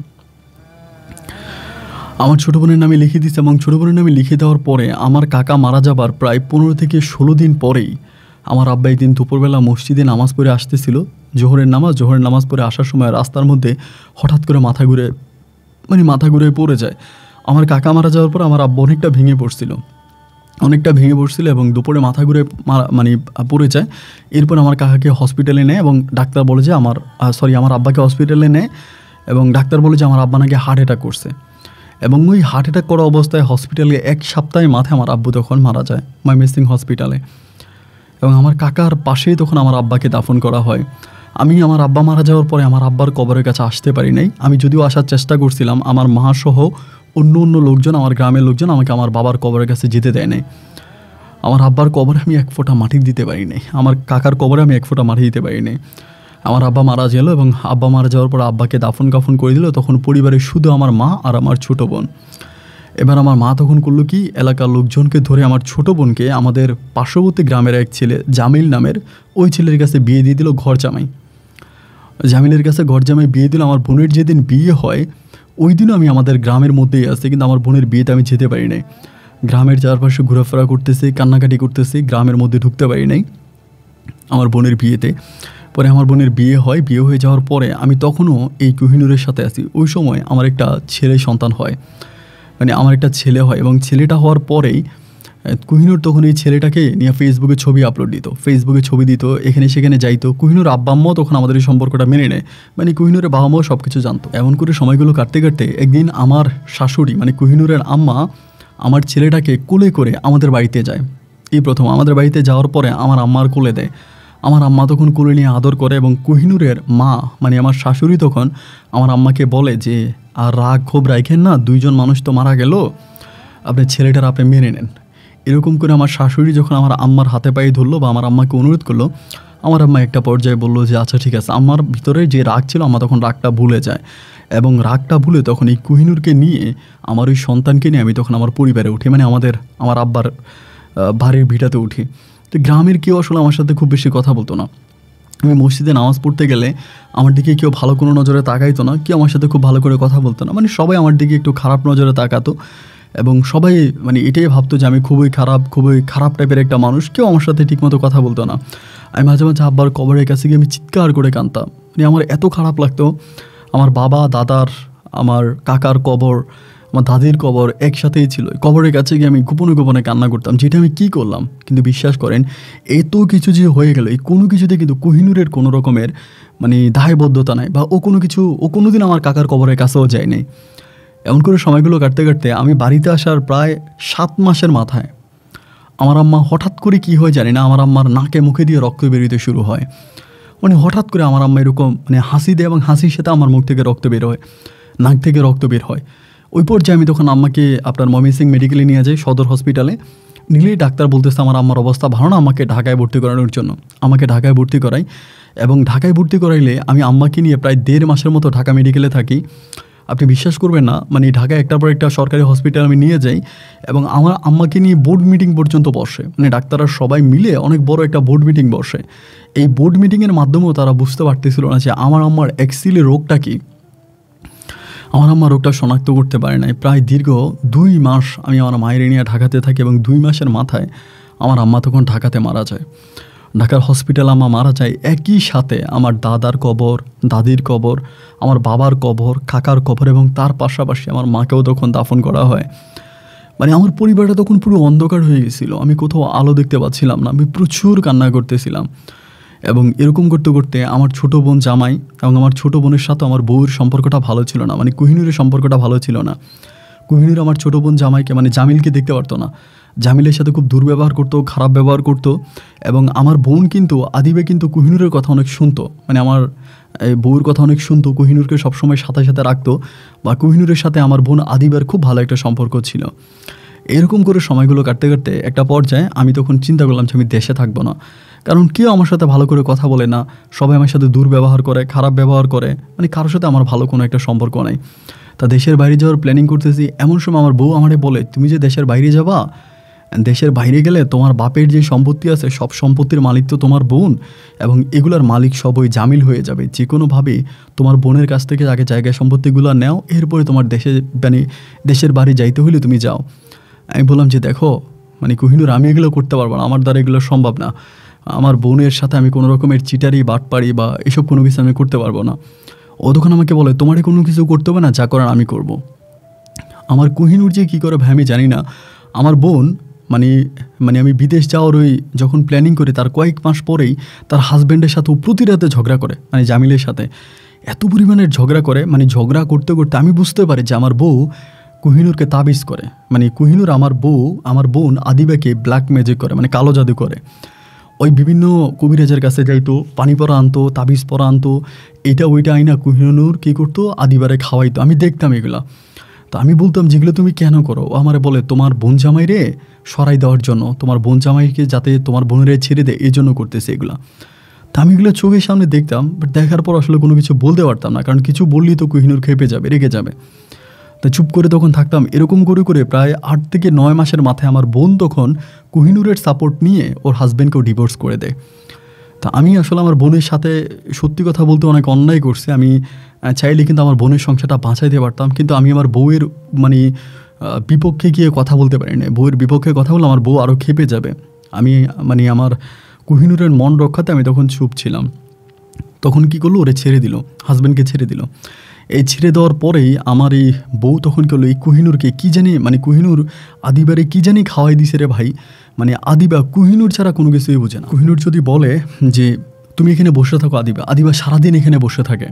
আমার ছোটো বোনের নামে লিখে দিয়েছে এবং ছোটো বোনের নামে লিখে দেওয়ার পরে আমার কাকা মারা যাবার প্রায় পনেরো থেকে ষোলো দিন পরেই আমার আব্বা একদিন দুপুরবেলা মসজিদে নামাজ পড়ে আসতেছিল জোহরের নামাজ জোহরের নামাজ পড়ে আসার সময় রাস্তার মধ্যে হঠাৎ করে মাথা ঘুরে মানে মাথা ঘুরে পড়ে যায় আমার কাকা মারা যাওয়ার পর আমার আব্বা অনেকটা ভেঙে পড়ছিল অনেকটা ভেঙে পড়ছিল এবং দুপুরে মাথা ঘুরে মানে পড়ে যায় এরপর আমার কাকাকে হসপিটালে নেয় এবং ডাক্তার বলে যে আমার সরি আমার আব্বাকে হসপিটালে নেয় এবং ডাক্তার বলে যে আমার আব্বা নাকি হার্ট অ্যাটাক করছে এবং ওই হার্ট অ্যাটাক করা অবস্থায় হসপিটালে এক সপ্তাহে মাথায় আমার আব্বু তখন মারা যায় মিসিং হসপিটালে এবং আমার কাকার পাশেই তখন আমার আব্বাকে দাফন করা হয় আমি আমার আব্বা মারা যাওয়ার পরে আমার আব্বার কবরের কাছে আসতে পারি নাই আমি যদিও আসার চেষ্টা করছিলাম আমার মা সহ অন্য অন্য লোকজন আমার গ্রামের লোকজন আমাকে আমার বাবার কবরের কাছে যেতে দেয় নাই আমার আব্বার কবরে আমি এক ফোঁটা মাটি দিতে পারি নাই আমার কাকার কবরে আমি এক ফোঁটা মাটি দিতে পারি নাই আমার আব্বা মারা গেল এবং আব্বা মারা যাওয়ার পর আব্বাকে দাফন কাফন করে দিল তখন পরিবারে শুধু আমার মা আর আমার ছোটো বোন এবার আমার মা তখন করলো কি এলাকার লোকজনকে ধরে আমার ছোট বোনকে আমাদের পার্শ্ববর্তী গ্রামের এক ছেলে জামিল নামের ওই ছেলের কাছে বিয়ে দিয়ে দিল ঘর জামাই জামিলের কাছে ঘর জামাই বিয়ে দিল আমার বোনের যেদিন বিয়ে হয় ওই দিনও আমি আমাদের গ্রামের মধ্যেই আসছি কিন্তু আমার বোনের বিয়েতে আমি যেতে পারি নাই গ্রামের চারপাশে ঘোরাফেরা করতেছি কান্নাকাটি করতেছি গ্রামের মধ্যে ঢুকতে পারি নাই আমার বোনের বিয়েতে পরে আমার বোনের বিয়ে হয় বিয়ে হয়ে যাওয়ার পরে আমি তখনও এই কোহিনুরের সাথে আছি ওই সময় আমার একটা ছেলে সন্তান হয় মানে আমার একটা ছেলে হয় এবং ছেলেটা হওয়ার পরেই কুহিনুর তখন এই ছেলেটাকে নিয়ে ফেসবুকে ছবি আপলোড দিত ফেসবুকে ছবি দিত এখানে সেখানে যাইতো কুহিনুর আব্বাম্মাও তখন আমাদের এই সম্পর্কটা মেনে নেয় মানে কুহিনুরের বাবা মাও সব কিছু জানতো এমন করে সময়গুলো কাটতে কাটতে একদিন আমার শাশুড়ি মানে কুহিনুরের আম্মা আমার ছেলেটাকে কোলে করে আমাদের বাড়িতে যায় এই প্রথম আমাদের বাড়িতে যাওয়ার পরে আমার আম্মার কোলে দেয় আমার আম্মা তখন কোলে নিয়ে আদর করে এবং কোহিনুরের মা মানে আমার শাশুড়ি তখন আমার আম্মাকে বলে যে আর রাগ ক্ষোভ রাইখেন না দুইজন মানুষ তো মারা গেল আপনি ছেলেটার আপনি মেনে নেন এরকম করে আমার শাশুড়ি যখন আমার আম্মার হাতে পায়ে ধরলো বা আমার আম্মাকে অনুরোধ করলো আমার আম্মা একটা পর্যায়ে বললো যে আচ্ছা ঠিক আছে আমার ভিতরে যে রাগ ছিল আমার তখন রাগটা ভুলে যায় এবং রাগটা ভুলে তখন এই কোহিনুরকে নিয়ে আমার ওই সন্তানকে নিয়ে আমি তখন আমার পরিবারে উঠি মানে আমাদের আমার আব্বার ভারীর ভিটাতে উঠি তো গ্রামের কেউ আসলে আমার সাথে খুব বেশি কথা বলতো না আমি মসজিদে নামাজ পড়তে গেলে আমার দিকে কেউ ভালো কোনো নজরে তাকাইতো না কেউ আমার সাথে খুব ভালো করে কথা বলতো না মানে সবাই আমার দিকে একটু খারাপ নজরে তাকাতো এবং সবাই মানে এটাই ভাবতো যে আমি খুবই খারাপ খুবই খারাপ টাইপের একটা মানুষ কেউ আমার সাথে ঠিকমতো কথা বলতো না আমি মাঝে মাঝে আব্বার কবরের কাছে গিয়ে আমি চিৎকার করে কাঁদতাম মানে আমার এত খারাপ লাগতো আমার বাবা দাদার আমার কাকার কবর আমার দাদির কবর একসাথেই ছিল কবরের কাছে গিয়ে আমি গোপনে গোপনে কান্না করতাম যেটা আমি কি করলাম কিন্তু বিশ্বাস করেন এত কিছু যে হয়ে গেল এই কোনো কিছুতে কিন্তু কোহিনুরের কোনো রকমের মানে দায়বদ্ধতা নাই বা ও কোনো কিছু ও কোনো দিন আমার কাকার কবরের কাছেও যায়নি এমন করে সময়গুলো কাটতে কাটতে আমি বাড়িতে আসার প্রায় সাত মাসের মাথায় আমার আম্মা হঠাৎ করে কি হয় জানি না আমার আম্মার নাকে মুখে দিয়ে রক্ত বেরিয়ে শুরু হয় মানে হঠাৎ করে আমার আম্মা এরকম মানে হাসি দেয় এবং হাসির সাথে আমার মুখ থেকে রক্ত বের হয় নাক থেকে রক্ত বের হয় ওই পর্যায়ে আমি তখন আম্মাকে আপনার ময়মনসিং মেডিকেলে নিয়ে যাই সদর হসপিটালে নিলেই ডাক্তার বলতেছে আমার আম্মার অবস্থা ভালো না আমাকে ঢাকায় ভর্তি করানোর জন্য আমাকে ঢাকায় ভর্তি করাই এবং ঢাকায় ভর্তি করাইলে আমি আম্মাকে নিয়ে প্রায় দেড় মাসের মতো ঢাকা মেডিকেলে থাকি আপনি বিশ্বাস করবেন না মানে ঢাকায় একটার পর একটা সরকারি হসপিটাল আমি নিয়ে যাই এবং আমার আম্মাকে নিয়ে বোর্ড মিটিং পর্যন্ত বসে মানে ডাক্তাররা সবাই মিলে অনেক বড় একটা বোর্ড মিটিং বসে এই বোর্ড মিটিংয়ের মাধ্যমেও তারা বুঝতে পারতেছিল না যে আমার আম্মার অ্যাক্সিলি রোগটা কী আমার আম্মা রোগটা শনাক্ত করতে পারে নাই প্রায় দীর্ঘ দুই মাস আমি আমার মায়ের নিয়ে ঢাকাতে থাকি এবং দুই মাসের মাথায় আমার আম্মা তখন ঢাকাতে মারা যায় ঢাকার হসপিটাল আমা মারা যায় একই সাথে আমার দাদার কবর দাদির কবর আমার বাবার কবর কাকার কবর এবং তার পাশাপাশি আমার মাকেও তখন দাফন করা হয় মানে আমার পরিবারটা তখন পুরো অন্ধকার হয়ে গেছিলো আমি কোথাও আলো দেখতে পাচ্ছিলাম না আমি প্রচুর কান্না করতেছিলাম এবং এরকম করতে করতে আমার ছোট বোন জামাই এবং আমার ছোট বোনের সাথে আমার বউয়ের সম্পর্কটা ভালো ছিল না মানে কুহিনুরের সম্পর্কটা ভালো ছিল না কুহিনুর আমার ছোট বোন জামাইকে মানে জামিলকে দেখতে পারতো না জামিলের সাথে খুব দুর্ব্যবহার করতো খারাপ ব্যবহার করতো এবং আমার বোন কিন্তু আদিবে কিন্তু কুহিনুরের কথা অনেক শুনতো মানে আমার বউর কথা অনেক শুনতো কোহিনুরকে সবসময় সাথে সাথে রাখতো বা কোহিনুরের সাথে আমার বোন আদিবের খুব ভালো একটা সম্পর্ক ছিল এরকম করে সময়গুলো কাটতে কাটতে একটা পর্যায়ে আমি তখন চিন্তা করলাম যে আমি দেশে থাকবো না কারণ কেউ আমার সাথে ভালো করে কথা বলে না সবাই আমার সাথে দুর্ব্যবহার করে খারাপ ব্যবহার করে মানে কারোর সাথে আমার ভালো কোনো একটা সম্পর্ক নেই তা দেশের বাইরে যাওয়ার প্ল্যানিং করতেছি এমন সময় আমার বউ আমারে বলে তুমি যে দেশের বাইরে যাবা দেশের বাইরে গেলে তোমার বাপের যে সম্পত্তি আছে সব সম্পত্তির মালিক তো তোমার বোন এবং এগুলার মালিক সবই জামিল হয়ে যাবে যে কোনোভাবে তোমার বোনের কাছ থেকে আগে জায়গায় সম্পত্তিগুলো নেও এরপরে তোমার দেশে মানে দেশের বাড়ি যাইতে হলে তুমি যাও আমি বললাম যে দেখো মানে কহিনুর আমি এগুলো করতে পারবো না আমার দ্বারা এগুলো সম্ভব না আমার বোনের সাথে আমি কোনো রকমের চিটারি বাটপাড়ি বা এসব কোনো কিছু আমি করতে পারবো না ও তখন আমাকে বলে তোমারে কোনো কিছু করতে হবে না যা করার আমি করব। আমার কুহিনুর যে কী করে ভাই আমি জানি না আমার বোন মানে মানে আমি বিদেশ যাওয়ার ওই যখন প্ল্যানিং করি তার কয়েক মাস পরেই তার হাজব্যান্ডের সাথে প্রতি রাতে ঝগড়া করে মানে জামিলের সাথে এত পরিমাণের ঝগড়া করে মানে ঝগড়া করতে করতে আমি বুঝতে পারি যে আমার বউ কোহিনুরকে তাবিজ করে মানে কুহিনুর আমার বউ আমার বোন আদিবাকে ব্ল্যাক ম্যাজিক করে মানে কালো জাদু করে ওই বিভিন্ন কবিরাজের কাছে যাইতো পানি পরা আনতো তাবিজ পরা আনতো এইটা ওইটা আইনা কুহিনুর কী করতো আদিবারে খাওয়াইতো আমি দেখতাম এগুলা তো আমি বলতাম যেগুলো তুমি কেন করো ও আমার বলে তোমার বোন জামাই রে সরাই দেওয়ার জন্য তোমার বোন জামাইকে যাতে তোমার বোনেরা ছেড়ে দেয় এই জন্য করতেছে এগুলা তা আমি এগুলো চোখের সামনে দেখতাম বাট দেখার পর আসলে কোনো কিছু বলতে পারতাম না কারণ কিছু বললেই তো কুহিনুর খেপে যাবে রেগে যাবে তা চুপ করে তখন থাকতাম এরকম করে করে প্রায় আট থেকে নয় মাসের মাথায় আমার বোন তখন কোহিনুরের সাপোর্ট নিয়ে ওর হাজব্যান্ডকেও ডিভোর্স করে দেয় তা আমি আসলে আমার বোনের সাথে সত্যি কথা বলতে অনেক অন্যায় করছি আমি চাইলে কিন্তু আমার বোনের সংসারটা বাঁচাইতে পারতাম কিন্তু আমি আমার বউয়ের মানে বিপক্ষে গিয়ে কথা বলতে পারি না বউয়ের বিপক্ষে কথা বললে আমার বউ আরও খেপে যাবে আমি মানে আমার কোহিনুরের মন রক্ষাতে আমি তখন চুপ ছিলাম তখন কি করলো ওরে ছেড়ে দিল হাজব্যান্ডকে ছেড়ে দিল এই ছিঁড়ে দেওয়ার পরেই আমার এই বউ তখন কি এই কোহিনুরকে কী জানি মানে কোহিনুর আদিবারে কী জানি খাওয়াই দিছে রে ভাই মানে আদিবা কোহিনুর ছাড়া কোনো কিছুই বোঝে না কোহিনুর যদি বলে যে তুমি এখানে বসে থাকো আদিবা আদিবা সারাদিন এখানে বসে থাকে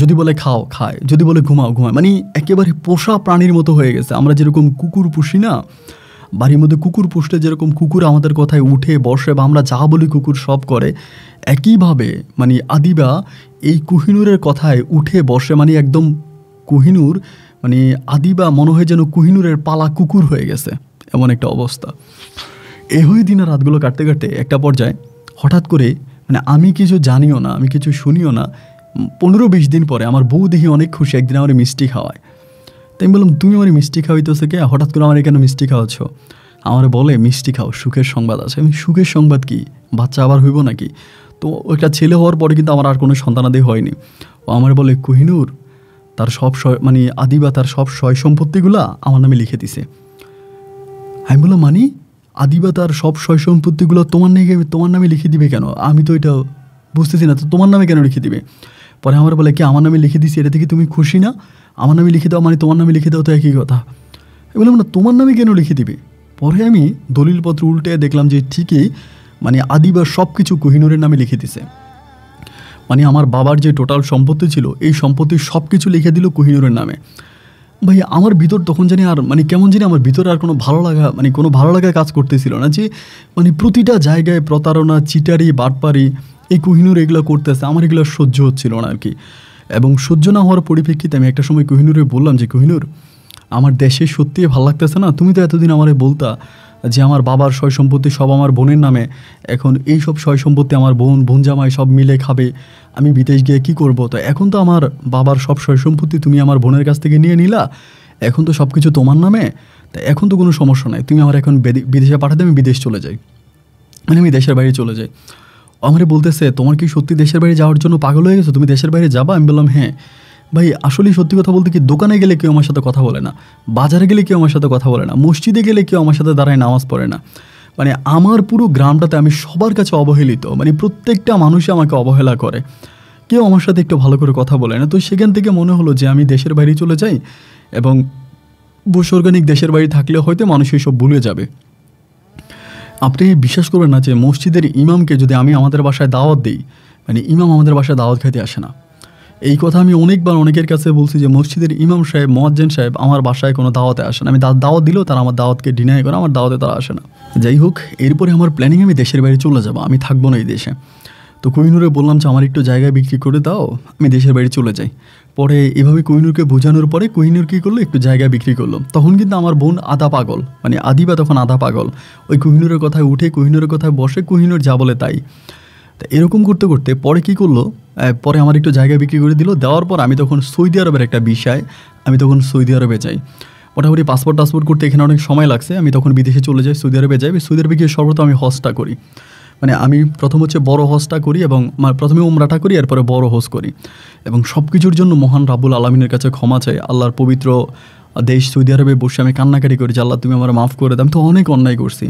যদি বলে খাও খায় যদি বলে ঘুমাও ঘুমায় মানে একেবারে পোষা প্রাণীর মতো হয়ে গেছে আমরা যেরকম কুকুর পুষি না বাড়ির মধ্যে কুকুর পুষলে যেরকম কুকুর আমাদের কথায় উঠে বসে বা আমরা যা বলি কুকুর সব করে একইভাবে মানে আদিবা এই কুহিনুরের কথায় উঠে বসে মানে একদম কুহিনুর মানে আদিবা মনে হয় যেন কুহিনুরের পালা কুকুর হয়ে গেছে এমন একটা অবস্থা এহই দিনে রাতগুলো কাটতে কাটতে একটা পর্যায়ে হঠাৎ করে মানে আমি কিছু জানিও না আমি কিছু শুনিও না পনেরো বিশ দিন পরে আমার বউ দেখি অনেক খুশি একদিন আমার মিষ্টি খাওয়ায় তাই আমি বললাম তুমি আমার মিষ্টি খাওয়াইতেছো কে হঠাৎ করে আমার এখানে মিষ্টি খাওয়াচ্ছ আমার বলে মিষ্টি খাও সুখের সংবাদ আছে আমি সুখের সংবাদ কি বাচ্চা আবার হইব নাকি তো একটা ছেলে হওয়ার পরে কিন্তু আমার আর কোনো সন্তানাদি হয়নি ও আমার বলে কুহিনুর তার সব মানে আদি বা তার সব সয় সম্পত্তিগুলা আমার নামে লিখে দিছে আমি বললাম মানি আদিবা তার সব সয় সম্পত্তিগুলো তোমার নিয়ে তোমার নামে লিখে দিবে কেন আমি তো এটা বুঝতেছি না তো তোমার নামে কেন লিখে দিবে পরে আমার বলে কি আমার নামে লিখে দিছি এটা থেকে তুমি খুশি না আমার নামে লিখে দাও মানে তোমার নামে লিখে দাও তো একই কথা বললাম না তোমার নামে কেন লিখে দিবে পরে আমি দলিলপত্র উল্টে দেখলাম যে ঠিকই মানে আদিবার সব কিছু কোহিনুরের নামে লিখে দিছে মানে আমার বাবার যে টোটাল সম্পত্তি ছিল এই সম্পত্তির সব কিছু লিখে দিল কোহিনুরের নামে ভাই আমার ভিতর তখন জানি আর মানে কেমন জানি আমার ভিতরে আর কোনো ভালো লাগা মানে কোনো ভালো লাগা কাজ করতেছিল না যে মানে প্রতিটা জায়গায় প্রতারণা চিটারি বাটপারি এই কোহিনুর এগুলো করতেছে আমার এগুলো সহ্য হচ্ছিল না আর কি এবং সহ্য না হওয়ার পরিপ্রেক্ষিতে আমি একটা সময় কোহিনুরে বললাম যে কোহিনুর আমার দেশে সত্যিই ভালো লাগতেছে না তুমি তো এতদিন আমারে বলতা যে আমার বাবার সয় সম্পত্তি সব আমার বোনের নামে এখন এই সব সয় সম্পত্তি আমার বোন বোন জামাই সব মিলে খাবে আমি বিদেশ গিয়ে কি করব তো এখন তো আমার বাবার সব সয় সম্পত্তি তুমি আমার বোনের কাছ থেকে নিয়ে নিলা এখন তো সব কিছু তোমার নামে তা এখন তো কোনো সমস্যা নাই তুমি আমার এখন বিদেশে পাঠাতে আমি বিদেশ চলে যাই মানে আমি দেশের বাইরে চলে যাই আমারে বলতেছে তোমার কি সত্যি দেশের বাইরে যাওয়ার জন্য পাগল হয়ে গেছো তুমি দেশের বাইরে যাবা আমি বললাম হ্যাঁ ভাই আসলে সত্যি কথা বলতে কি দোকানে গেলে কেউ আমার সাথে কথা বলে না বাজারে গেলে কেউ আমার সাথে কথা বলে না মসজিদে গেলে কেউ আমার সাথে দাঁড়ায় নামাজ পড়ে না মানে আমার পুরো গ্রামটাতে আমি সবার কাছে অবহেলিত মানে প্রত্যেকটা মানুষই আমাকে অবহেলা করে কেউ আমার সাথে একটু ভালো করে কথা বলে না তো সেখান থেকে মনে হলো যে আমি দেশের বাইরে চলে যাই এবং বুশ অর্গানিক দেশের বাইরে থাকলে হয়তো মানুষ এইসব ভুলে যাবে আপনি বিশ্বাস করবেন না যে মসজিদের ইমামকে যদি আমি আমাদের বাসায় দাওয়াত দিই মানে ইমাম আমাদের বাসায় দাওয়াত খাইতে আসে না এই কথা আমি অনেকবার অনেকের কাছে বলছি যে মসজিদের ইমাম সাহেব মোয়াজ্জেন সাহেব আমার বাসায় কোনো দাওয়াতে আসে না আমি দাওয়াত দিলেও তারা আমার দাওয়াতকে ডিনাই করে আমার দাওয়াতে তারা আসে না যাই হোক এরপরে আমার প্ল্যানিং আমি দেশের বাইরে চলে যাবো আমি থাকবো না এই দেশে তো কোহিনুরে বললাম যে আমার একটু জায়গায় বিক্রি করে দাও আমি দেশের বাইরে চলে যাই পরে এভাবে কোহিনুরকে বোঝানোর পরে কোহিনুর কী করলো একটু জায়গা বিক্রি করলো তখন কিন্তু আমার বোন আধা পাগল মানে আদিবা তখন আধা পাগল ওই কোহিনুরের কথায় উঠে কোহিনুরের কথায় বসে কোহিনুর যা বলে তাই তা এরকম করতে করতে পরে কি করলো পরে আমার একটু জায়গা বিক্রি করে দিল দেওয়ার পর আমি তখন সৌদি আরবের একটা বিষয় আমি তখন সৌদি আরবে যাই মোটামুটি পাসপোর্ট টাসপোর্ট করতে এখানে অনেক সময় লাগছে আমি তখন বিদেশে চলে যাই সৌদি আরবে যাই সৌদি আরবে গিয়ে সর্বত আমি হজটা করি মানে আমি প্রথম হচ্ছে বড় হজটা করি এবং প্রথমে উমরাটা করি এরপরে বড় হজ করি এবং সব কিছুর জন্য মহান রাবুল আলমিনের কাছে ক্ষমা চাই আল্লাহর পবিত্র দেশ সৌদি আরবে বসে আমি কান্নাকাটি করি যে আল্লাহ তুমি আমার মাফ করে দাও আমি তো অনেক অন্যায় করছি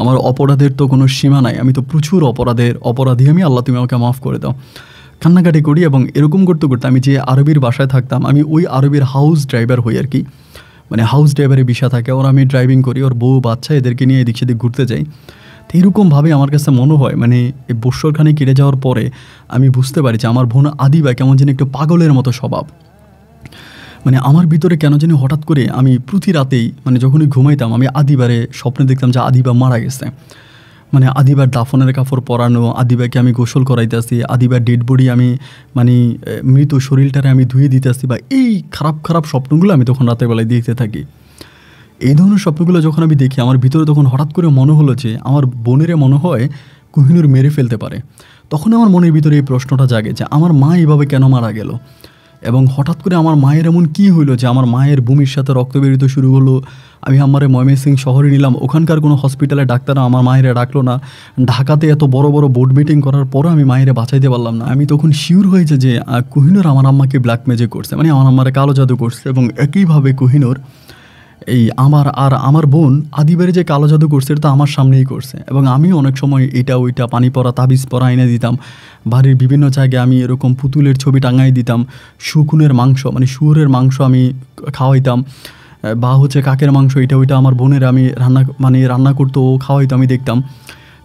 আমার অপরাধের তো কোনো সীমা নাই আমি তো প্রচুর অপরাধের অপরাধী আমি আল্লাহ তুমি আমাকে মাফ করে দাও কান্নাকাটি করি এবং এরকম করতে করতে আমি যে আরবির বাসায় থাকতাম আমি ওই আরবির হাউস ড্রাইভার হই আর কি মানে হাউস ড্রাইভারের বিষা থাকে ওর আমি ড্রাইভিং করি ওর বউ বাচ্চা এদেরকে নিয়ে এদিক সেদিক ঘুরতে যাই তো এরকমভাবে আমার কাছে মনে হয় মানে এই বৎসরখানে কেটে যাওয়ার পরে আমি বুঝতে পারি যে আমার বোন আদিবা কেমন যেন একটু পাগলের মতো স্বভাব মানে আমার ভিতরে কেন যেন হঠাৎ করে আমি প্রতি রাতেই মানে যখনই ঘুমাইতাম আমি আদিবারে স্বপ্নে দেখতাম যে আদিবা মারা গেছে মানে আদিবার দাফনের কাপড় পরানো আদিবাকে আমি গোসল আসি আদিবার ডেড বডি আমি মানে মৃত শরীরটারে আমি ধুয়ে আসি বা এই খারাপ খারাপ স্বপ্নগুলো আমি তখন রাতের বেলায় দেখতে থাকি এই ধরনের স্বপ্নগুলো যখন আমি দেখি আমার ভিতরে তখন হঠাৎ করে মনে হলো যে আমার বোনেরে মনে হয় কোহিনুর মেরে ফেলতে পারে তখন আমার মনের ভিতরে এই প্রশ্নটা জাগে যে আমার মা এইভাবে কেন মারা গেল এবং হঠাৎ করে আমার মায়ের এমন কি হইলো যে আমার মায়ের ভূমির সাথে রক্ত বেরিতে শুরু হলো আমি আমার সিং শহরে নিলাম ওখানকার কোনো হসপিটালে ডাক্তার আমার মায়েরা ডাকলো না ঢাকাতে এত বড় বড় বোর্ড মিটিং করার পরও আমি মায়েরা বাঁচাইতে পারলাম না আমি তখন শিওর হয়েছে যে কোহিনুর আমার আম্মাকে ব্ল্যাক ম্যাজিক করছে মানে আমার আম্মারে কালো জাদু করছে এবং একইভাবে কোহিনুর এই আমার আর আমার বোন আদিবারে যে কালো জাদু করছে এটা তো আমার সামনেই করছে এবং আমি অনেক সময় এটা ওইটা পানি পরা তাবিজ পরা এনে দিতাম বাড়ির বিভিন্ন জায়গায় আমি এরকম পুতুলের ছবি টাঙাই দিতাম শুকুনের মাংস মানে শুয়োরের মাংস আমি খাওয়াইতাম বা হচ্ছে কাকের মাংস এটা ওইটা আমার বোনের আমি রান্না মানে রান্না করতো ও খাওয়াইতো আমি দেখতাম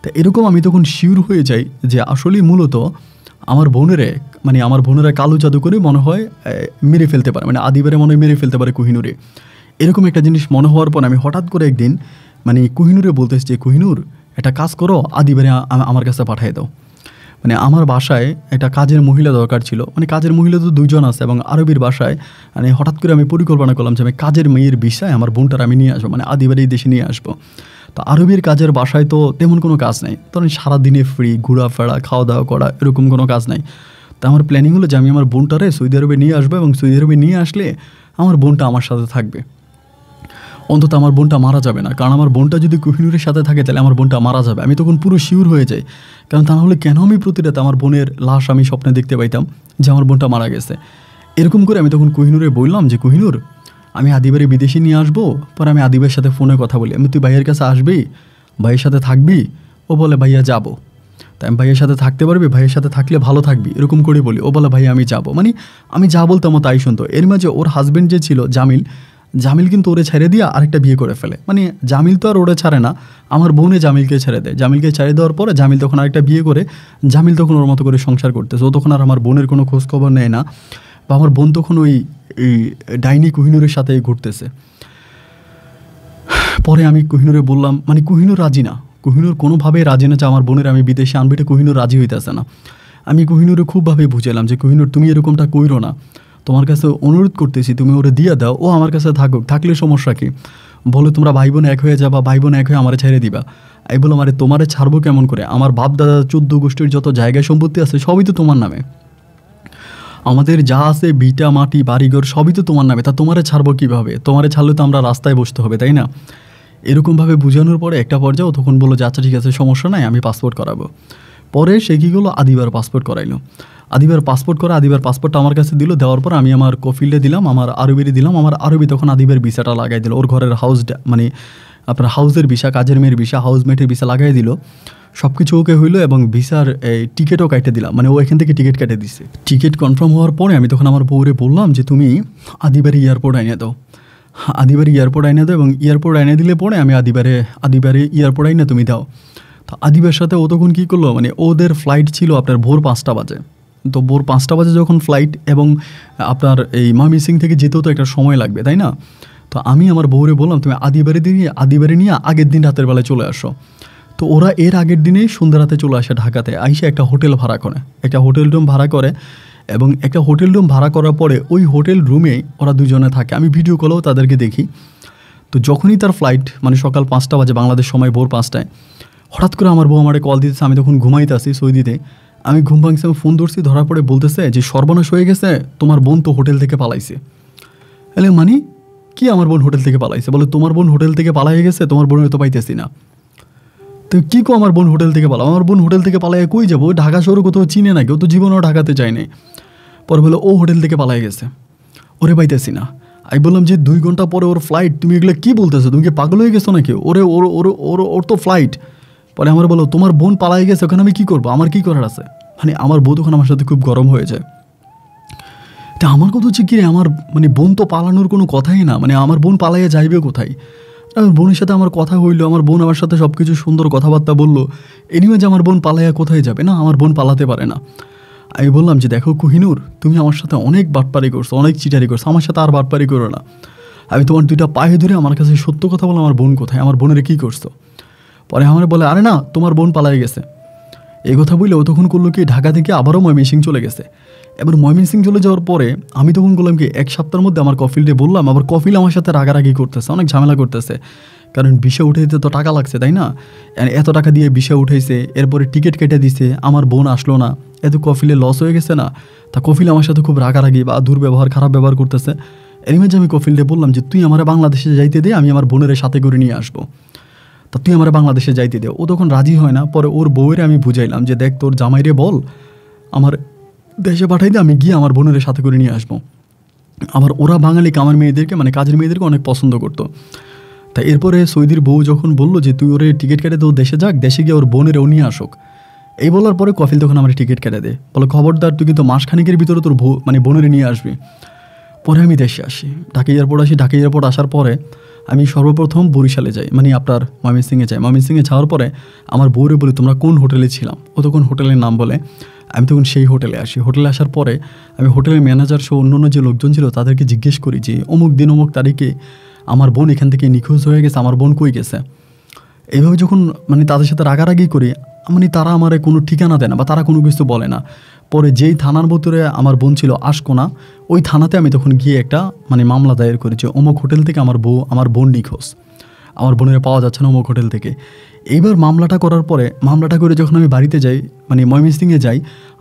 তা এরকম আমি তখন শিওর হয়ে যাই যে আসলেই মূলত আমার বোনেরে মানে আমার বোনেরা কালো জাদু করে মনে হয় মেরে ফেলতে পারে মানে আদিবারে মনে হয় মেরে ফেলতে পারে কোহিনুরে এরকম একটা জিনিস মনে হওয়ার পর আমি হঠাৎ করে একদিন মানে কোহিনুরে বলতে যে কোহিনুর একটা কাজ করো আদিবারে আমার কাছে পাঠিয়ে দাও মানে আমার বাসায় একটা কাজের মহিলা দরকার ছিল মানে কাজের মহিলা তো দুজন আছে এবং আরবির বাসায় মানে হঠাৎ করে আমি পরিকল্পনা করলাম যে আমি কাজের মেয়ের বিষয় আমার বোনটার আমি নিয়ে আসবো মানে আদিবারে দেশে নিয়ে আসবো তো আরবির কাজের বাসায় তো তেমন কোনো কাজ নেই ধরেন সারাদিনে ফ্রি ঘোরাফেরা খাওয়া দাওয়া করা এরকম কোনো কাজ নাই তো আমার প্ল্যানিং হলো যে আমি আমার বোনটারে সৌদি আরবে নিয়ে আসবো এবং সৌদি আরবে নিয়ে আসলে আমার বোনটা আমার সাথে থাকবে অন্তত আমার বোনটা মারা যাবে না কারণ আমার বোনটা যদি কোহিনুরের সাথে থাকে তাহলে আমার বোনটা মারা যাবে আমি তখন পুরো শিওর হয়ে যাই কারণ তা নাহলে কেন আমি প্রতিরাতে আমার বোনের লাশ আমি স্বপ্নে দেখতে পাইতাম যে আমার বোনটা মারা গেছে এরকম করে আমি তখন কোহিনুরে বললাম যে কোহিনুর আমি আদিবারে বিদেশে নিয়ে আসবো পরে আমি আদিবার সাথে ফোনে কথা বলি আমি তুই ভাইয়ের কাছে আসবি ভাইয়ের সাথে থাকবি ও বলে ভাইয়া যাবো তাই আমি ভাইয়ের সাথে থাকতে পারবি ভাইয়ের সাথে থাকলে ভালো থাকবি এরকম করে বলি ও বলে ভাই আমি যাবো মানে আমি যা বলতাম তাই শুনতো এর মাঝে ওর হাজব্যান্ড যে ছিল জামিল জামিল কিন্তু ওরে ছেড়ে দিয়ে আরেকটা বিয়ে করে ফেলে মানে জামিল তো আর ওরে ছাড়ে না আমার বোনে জামিলকে ছেড়ে দেয় জামিলকে ছেড়ে দেওয়ার পরে জামিল তখন আরেকটা বিয়ে করে জামিল তখন ওর মতো করে সংসার করতেছে ও তখন আর আমার বোনের কোনো খোঁজখবর নেয় না বা আমার বোন তখন ওই এই ডাইনি কোহিনুরের সাথে ঘুরতেছে পরে আমি কোহিনুরে বললাম মানে কোহিনুর রাজি না কোহিনুর কোনোভাবেই রাজি না যে আমার বোনের আমি বিদেশে আনবিটা এটা কোহিনুর রাজি হইতেছে না আমি কোহিনুরে খুবভাবে বুঝেলাম যে কুহিনুর তুমি এরকমটা কইরো না তোমার কাছে অনুরোধ করতেছি তুমি ওরে দিয়ে দাও ও আমার কাছে থাকুক থাকলে সমস্যা কী বলে তোমরা ভাই বোন এক হয়ে যাবা ভাই বোন এক হয়ে আমার ছেড়ে দিবা এই বললাম আরে তোমারে ছাড়বো কেমন করে আমার বাপ দাদা চোদ্দ গোষ্ঠীর যত জায়গায় সম্পত্তি আছে সবই তো তোমার নামে আমাদের যা আছে ভিটা মাটি বাড়িঘর সবই তো তোমার নামে তা তোমারে ছাড়বো কীভাবে তোমারে ছাড়লে তো আমরা রাস্তায় বসতে হবে তাই না এরকমভাবে বোঝানোর পরে একটা পর্যায়ে তখন বললো যে আচ্ছা ঠিক আছে সমস্যা নাই আমি পাসপোর্ট করাবো পরে সে কী করলো আদিবার পাসপোর্ট করাইলো আদিবার পাসপোর্ট করে আদিবার পাসপোর্টটা আমার কাছে দিল দেওয়ার পর আমি আমার কফিলে দিলাম আমার আরবিরে দিলাম আমার আরবি তখন আদিবার ভিসাটা লাগাই দিল ওর ঘরের হাউস মানে আপনার হাউসের ভিসা কাজের মেয়ের ভিসা হাউসমেটের ভিসা লাগাই দিল সব কিছু ওকে হইলো এবং ভিসার এই টিকিটও কাটে দিলাম মানে ও এখান থেকে টিকিট কাটে দিছে টিকিট কনফার্ম হওয়ার পরে আমি তখন আমার বউরে বললাম যে তুমি আদিবারে এয়ারপোর্ট আইনে দাও আদিবারে এয়ারপোর্ট আইনে দাও এবং এয়ারপোর্ট আইনে দিলে পরে আমি আদিবারে আদিবারে এয়ারপোর্ট আইনে তুমি দাও আদিবের সাথে ও তখন কী করলো মানে ওদের ফ্লাইট ছিল আপনার ভোর পাঁচটা বাজে তো ভোর পাঁচটা বাজে যখন ফ্লাইট এবং আপনার এই মামি সিং থেকে যেতেও তো একটা সময় লাগবে তাই না তো আমি আমার বউরে বললাম তুমি দিন দিয়ে আদিবাড়ি নিয়ে আগের দিন রাতের বেলায় চলে আসো তো ওরা এর আগের দিনেই সন্ধ্যা রাতে চলে আসে ঢাকাতে আইসে একটা হোটেল ভাড়া করে একটা হোটেল রুম ভাড়া করে এবং একটা হোটেল রুম ভাড়া করার পরে ওই হোটেল রুমে ওরা দুজনে থাকে আমি ভিডিও কলেও তাদেরকে দেখি তো যখনই তার ফ্লাইট মানে সকাল পাঁচটা বাজে বাংলাদেশ সময় ভোর পাঁচটায় হঠাৎ করে আমার বউ আমারে কল দিতেছে আমি তখন ঘুমাইতে আসি আমি ঘুম ভাঙছি আমি ফোন ধরছি ধরা পড়ে বলতেছে যে সর্বনাশ হয়ে গেছে তোমার বোন তো হোটেল থেকে পালাইছে এলে মানি কি আমার বোন হোটেল থেকে পালাইছে বলে তোমার বোন হোটেল থেকে পালাই গেছে তোমার বোনের তো পাইতেছি না তো কী কো আমার বোন হোটেল থেকে পালা আমার বোন হোটেল থেকে পালাই কই যাবো ঢাকা শহরে কোথাও চিনে না কেউ তো জীবনও ঢাকাতে চায়নি পরে বলে ও হোটেল থেকে পালাই গেছে ওরে পাইতেছি না আমি বললাম যে দুই ঘন্টা পরে ওর ফ্লাইট তুমি এগুলো কী বলতেছো তুমি কি পাগল হয়ে গেছো নাকি ওরে ওর ওর ওর ওর তো ফ্লাইট পরে আমার বলো তোমার বোন পালাই গেছে ওখানে আমি কি করবো আমার কী করার আছে মানে আমার বোধ ওখানে আমার সাথে খুব গরম হয়ে যায় তা আমার কথা হচ্ছে কি রে আমার মানে বোন তো পালানোর কোনো কথাই না মানে আমার বোন পালাইয়া যাইবে কোথায় আমার বোনের সাথে আমার কথা হইলো আমার বোন আমার সাথে সব কিছু সুন্দর কথাবার্তা বললো এনিওয়ে যে আমার বোন পালাইয়া কোথায় যাবে না আমার বোন পালাতে পারে না আমি বললাম যে দেখো কোহিনুর তুমি আমার সাথে অনেক বাটপারি করছো অনেক চিটারি করছো আমার সাথে আর বাটপারি করো না আমি তোমার দুইটা পায়ে ধরে আমার কাছে সত্য কথা বলো আমার বোন কোথায় আমার বোনের কী করছো পরে আমার বলে আরে না তোমার বোন পালাই গেছে এই কথা ও তখন করলো কি ঢাকা থেকে আবারও ময়মনসিং চলে গেছে এবার ময়মনসিং চলে যাওয়ার পরে আমি তখন বললাম কি এক সপ্তাহের মধ্যে আমার কফিলটে বললাম আবার কফিল আমার সাথে রাগারাগি করতেছে অনেক ঝামেলা করতেছে কারণ বিষয় দিতে তো টাকা লাগছে তাই না এত টাকা দিয়ে বিষয় উঠাইছে এরপরে টিকিট কেটে দিছে আমার বোন আসলো না এত কফিলে লস হয়ে গেছে না তা কফিল আমার সাথে খুব রাগারাগি বা দুর্ব্যবহার খারাপ ব্যবহার করতেছে এর মাঝে আমি কফিলটে বললাম যে তুই আমার বাংলাদেশে যাইতে দে আমি আমার বোনের সাথে করে নিয়ে আসবো তা তুই আমার বাংলাদেশে যাইতে দে ও তখন রাজি হয় না পরে ওর বউয়ের আমি বুঝাইলাম যে দেখ তোর জামাইরে বল আমার দেশে পাঠাই দে আমি গিয়ে আমার বোনের সাথে করে নিয়ে আসবো আবার ওরা বাঙালি কামার মেয়েদেরকে মানে কাজের মেয়েদেরকে অনেক পছন্দ করতো তা এরপরে সৌদির বউ যখন বললো যে তুই ওরে টিকিট কেটে তো দেশে যাক দেশে গিয়ে ওর বোনের ও নিয়ে আসুক এই বলার পরে কফিল তখন আমার টিকিট কেটে দে বলে খবরদার তুই কিন্তু মাসখানিকের ভিতরে তোর মানে বোনের নিয়ে আসবি পরে আমি দেশে আসি ঢাকা এয়ারপোর্ট আসি ঢাকা এয়ারপোর্ট আসার পরে আমি সর্বপ্রথম বরিশালে যাই মানে আপনার ময়মনসিংহে যাই ময়মনসিংহে যাওয়ার পরে আমার বউরে বলি তোমরা কোন হোটেলে ছিলাম ও তখন হোটেলের নাম বলে আমি তখন সেই হোটেলে আসি হোটেলে আসার পরে আমি হোটেলের ম্যানেজার সহ অন্য যে লোকজন ছিল তাদেরকে জিজ্ঞেস করি যে অমুক দিন অমুক তারিখে আমার বোন এখান থেকে নিখোঁজ হয়ে গেছে আমার বোন কই গেছে এইভাবে যখন মানে তাদের সাথে রাগারাগি করি মানে তারা আমার কোনো ঠিকানা দেয় না বা তারা কোনো কিছু বলে না পরে যেই থানার ভিতরে আমার বোন ছিল আশকোনা ওই থানাতে আমি তখন গিয়ে একটা মানে মামলা দায়ের করেছি অমুক হোটেল থেকে আমার বউ আমার বোন নিখোঁজ আমার বোনের পাওয়া যাচ্ছে না অমুক হোটেল থেকে এইবার মামলাটা করার পরে মামলাটা করে যখন আমি বাড়িতে যাই মানে ময়মনসিংয়ে যাই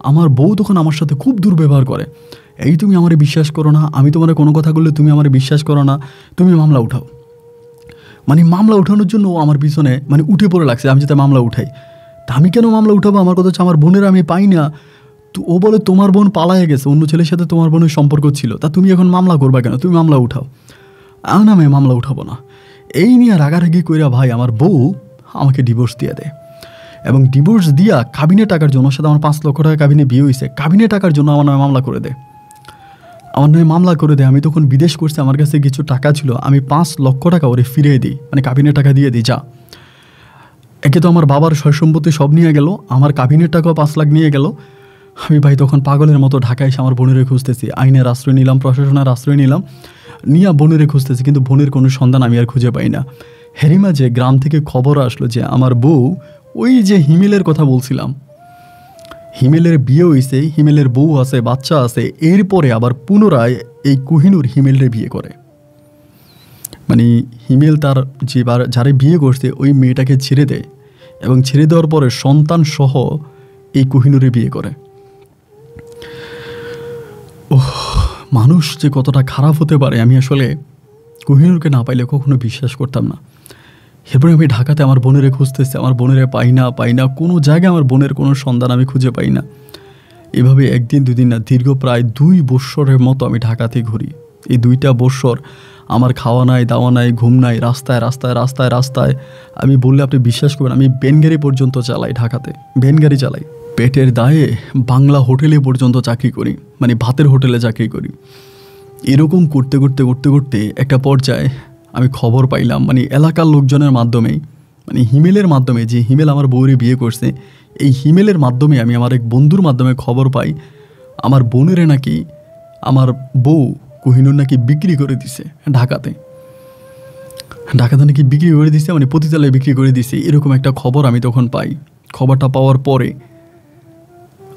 আমার বউ তখন আমার সাথে খুব দুর্ব্যবহার করে এই তুমি আমারে বিশ্বাস করো না আমি তোমার কোনো কথা বললে তুমি আমারে বিশ্বাস করো না তুমি মামলা উঠাও মানে মামলা উঠানোর জন্য ও আমার পিছনে মানে উঠে পড়ে লাগছে আমি যাতে মামলা উঠাই তা আমি কেন মামলা উঠাবো আমার কথা হচ্ছে আমার বোনের আমি পাই না তো ও বলে তোমার বোন পালাইয়ে গেছে অন্য ছেলের সাথে তোমার বোনের সম্পর্ক ছিল তা তুমি এখন মামলা করবা কেন তুমি মামলা উঠাও আমি না মামলা উঠাবো না এই নিয়ে রাগারাগি কইরা ভাই আমার বউ আমাকে ডিভোর্স দিয়ে দেয় এবং ডিভোর্স দিয়া কাবিনে টাকার জন্য সাথে আমার পাঁচ লক্ষ টাকা কাবিনে বিয়ে হয়েছে কাবিনে টাকার জন্য আমার নামে মামলা করে দেয় আমার নামে মামলা করে দেয় আমি তখন বিদেশ করছি আমার কাছে কিছু টাকা ছিল আমি পাঁচ লক্ষ টাকা ওরে ফিরিয়ে দিই মানে কাবিনে টাকা দিয়ে দিই যা একে তো আমার বাবার সম্পত্তি সব নিয়ে গেল আমার কাবিনের টাকাও পাঁচ লাখ নিয়ে গেল আমি ভাই তখন পাগলের মতো ঢাকায় এসে আমার বোনেরে খুঁজতেছি আইনের আশ্রয় নিলাম প্রশাসনের আশ্রয় নিলাম নিয়ে বোনেরে খুঁজতেছি কিন্তু বোনের কোনো সন্ধান আমি আর খুঁজে পাই না হেরিমা যে গ্রাম থেকে খবর আসলো যে আমার বউ ওই যে হিমেলের কথা বলছিলাম হিমেলের বিয়ে হয়েছে হিমেলের বউ আছে বাচ্চা আছে এরপরে আবার পুনরায় এই কুহিনুর হিমেলরে বিয়ে করে মানে হিমেল তার যে যারে বিয়ে করছে ওই মেয়েটাকে ছেড়ে দেয় এবং ছেড়ে দেওয়ার পরে সন্তান সহ এই কোহিনুরে বিয়ে করে মানুষ যে কতটা খারাপ হতে পারে আমি আসলে কোহিনুরকে না পাইলে কখনো বিশ্বাস করতাম না এরপরে আমি ঢাকাতে আমার বোনেরে খুঁজতেছি আমার বোনেরে পাই না পাই না কোনো জায়গায় আমার বোনের কোনো সন্ধান আমি খুঁজে পাই না এভাবে একদিন দুদিন না দীর্ঘ প্রায় দুই বৎসরের মতো আমি ঢাকাতে ঘুরি এই দুইটা বৎসর আমার খাওয়া নাই দাওয়া নাই ঘুম নাই রাস্তায় রাস্তায় রাস্তায় রাস্তায় আমি বললে আপনি বিশ্বাস করবেন আমি বেনগাড়ি পর্যন্ত চালাই ঢাকাতে বেনগাড়ি চালাই পেটের দায়ে বাংলা হোটেলে পর্যন্ত চাকরি করি মানে ভাতের হোটেলে চাকরি করি এরকম করতে করতে করতে করতে একটা পর্যায়ে আমি খবর পাইলাম মানে এলাকার লোকজনের মাধ্যমেই মানে হিমেলের মাধ্যমে যে হিমেল আমার বউরে বিয়ে করছে এই হিমেলের মাধ্যমে আমি আমার এক বন্ধুর মাধ্যমে খবর পাই আমার বোনেরে নাকি আমার বউ কোহিনুর নাকি বিক্রি করে দিছে ঢাকাতে ঢাকাতে নাকি বিক্রি করে দিছে মানে পতিতালয়ে বিক্রি করে দিছে এরকম একটা খবর আমি তখন পাই খবরটা পাওয়ার পরে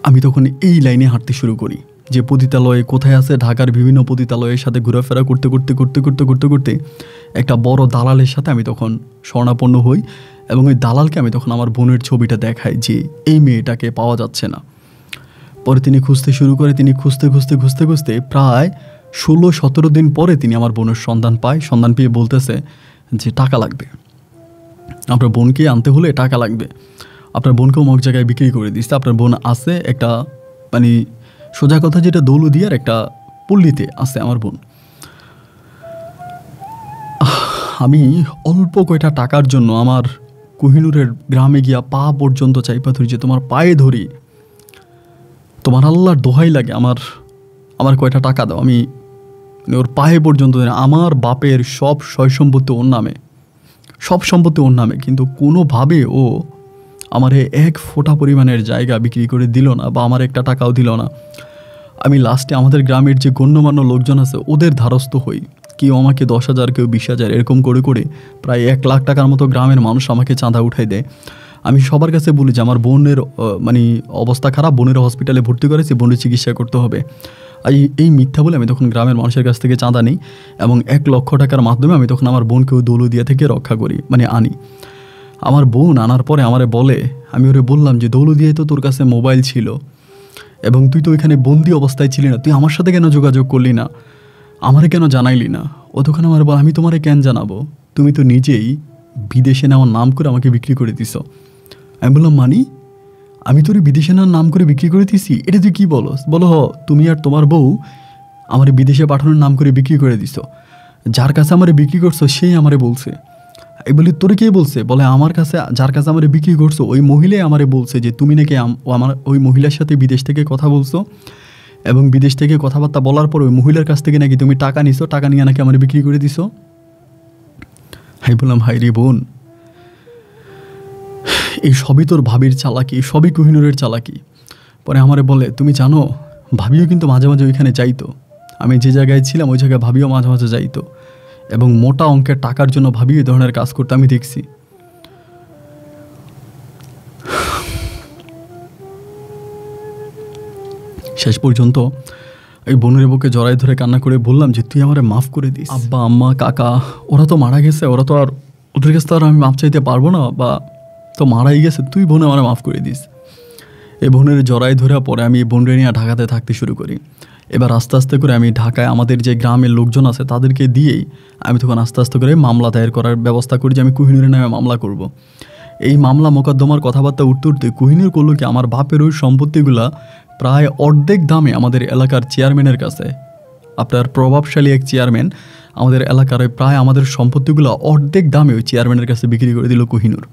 আমি তখন এই লাইনে হাঁটতে শুরু করি যে পতিতালয়ে কোথায় আছে ঢাকার বিভিন্ন পতিতালয়ের সাথে ঘোরাফেরা করতে করতে করতে করতে করতে করতে একটা বড় দালালের সাথে আমি তখন স্বর্ণাপন্ন হই এবং ওই দালালকে আমি তখন আমার বোনের ছবিটা দেখাই যে এই মেয়েটাকে পাওয়া যাচ্ছে না পরে তিনি খুঁজতে শুরু করে তিনি খুঁজতে খুঁজতে খুঁজতে খুঁজতে প্রায় ষোলো সতেরো দিন পরে তিনি আমার বোনের সন্ধান পায় সন্ধান পেয়ে বলতেছে যে টাকা লাগবে আপনার বোনকে আনতে হলে টাকা লাগবে আপনার বোনকে অমুক জায়গায় বিক্রি করে দিচ্ছে আপনার বোন আছে একটা মানে সোজা কথা যেটা দৌলদিয়ার একটা পল্লীতে আছে আমার বোন আমি অল্প কয়টা টাকার জন্য আমার কোহিনুরের গ্রামে গিয়া পা পর্যন্ত চাইপা ধরি যে তোমার পায়ে ধরি তোমার আল্লাহর দোহাই লাগে আমার আমার কয়টা টাকা দাও আমি মানে ওর পায়ে পর্যন্ত আমার বাপের সব সয় সম্পত্তি ওর নামে সব সম্পত্তি ওর নামে কিন্তু কোনোভাবে ও আমারে এক ফোটা পরিমাণের জায়গা বিক্রি করে দিল না বা আমার একটা টাকাও দিল না আমি লাস্টে আমাদের গ্রামের যে গণ্যমান্য লোকজন আছে ওদের ধারস্থ হই কেউ আমাকে দশ হাজার কেউ বিশ হাজার এরকম করে করে প্রায় এক লাখ টাকার মতো গ্রামের মানুষ আমাকে চাঁদা উঠাই দেয় আমি সবার কাছে বলি যে আমার বোনের মানে অবস্থা খারাপ বোনের হসপিটালে ভর্তি করেছি বোনের চিকিৎসা করতে হবে এই এই মিথ্যা বলে আমি তখন গ্রামের মানুষের কাছ থেকে চাঁদা নিই এবং এক লক্ষ টাকার মাধ্যমে আমি তখন আমার বোনকেও দৌলদিয়া থেকে রক্ষা করি মানে আনি আমার বোন আনার পরে আমারে বলে আমি ওরে বললাম যে দৌলদিয়ায় তো তোর কাছে মোবাইল ছিল এবং তুই তো ওইখানে বন্দি অবস্থায় ছিলি না তুই আমার সাথে কেন যোগাযোগ করলি না আমারে কেন জানাইলি না অতক্ষণ আমার বল আমি তোমারে কেন জানাবো তুমি তো নিজেই বিদেশে নেওয়ার নাম করে আমাকে বিক্রি করে দিস আমি বললাম মানি আমি তোর বিদেশে নেওয়ার নাম করে বিক্রি করে দিছি এটা তুই কী বলো বলো হ তুমি আর তোমার বউ আমার বিদেশে পাঠানোর নাম করে বিক্রি করে দিস যার কাছে আমারে বিক্রি করছো সেই আমারে বলছে এই বলি তোরে কে বলছে বলে আমার কাছে যার কাছে আমার বিক্রি করছো ওই মহিলাই আমারে বলছে যে তুমি নাকি আমার ওই মহিলার সাথে বিদেশ থেকে কথা বলছো এবং বিদেশ থেকে কথাবার্তা বলার পর ওই মহিলার কাছ থেকে নাকি তুমি টাকা নিছো টাকা নিয়ে নাকি আমার বিক্রি করে দিছো আমি বললাম হাই রে বোন এই সবই তোর ভাবির চালাকি সবই কোহিনুরের চালাকি পরে আমারে বলে তুমি জানো ভাবিও কিন্তু মাঝে মাঝে ওইখানে যাইতো আমি যে জায়গায় ছিলাম ওই জায়গায় ভাবিও মাঝে মাঝে যাইতো এবং মোটা অঙ্কের টাকার জন্য ভাবি এই ধরনের কাজ করতে আমি দেখছি শেষ পর্যন্ত এই বোনের বুকে জড়াই ধরে কান্না করে বললাম যে তুই আমারে মাফ করে দিস আব্বা আম্মা কাকা ওরা তো মারা গেছে ওরা তো আর ওদের কাছে তো আর আমি মাফ চাইতে পারবো না বা তো মারাই গেছে তুই বোনে আমার মাফ করে দিস এই বোনের জড়াই ধরা পরে আমি এই বোনরে নিয়ে ঢাকাতে থাকতে শুরু করি এবার আস্তে আস্তে করে আমি ঢাকায় আমাদের যে গ্রামের লোকজন আছে তাদেরকে দিয়েই আমি তখন আস্তে আস্তে করে মামলা দায়ের করার ব্যবস্থা করি যে আমি কোহিনুরের নামে মামলা করব। এই মামলা মোকদ্দমার কথাবার্তা উঠতে উঠতে কুহিনুর করল কি আমার বাপের ওই সম্পত্তিগুলা প্রায় অর্ধেক দামে আমাদের এলাকার চেয়ারম্যানের কাছে আপনার প্রভাবশালী এক চেয়ারম্যান আমাদের এলাকার প্রায় আমাদের সম্পত্তিগুলো অর্ধেক দামে ওই চেয়ারম্যানের কাছে বিক্রি করে দিল কোহিনুর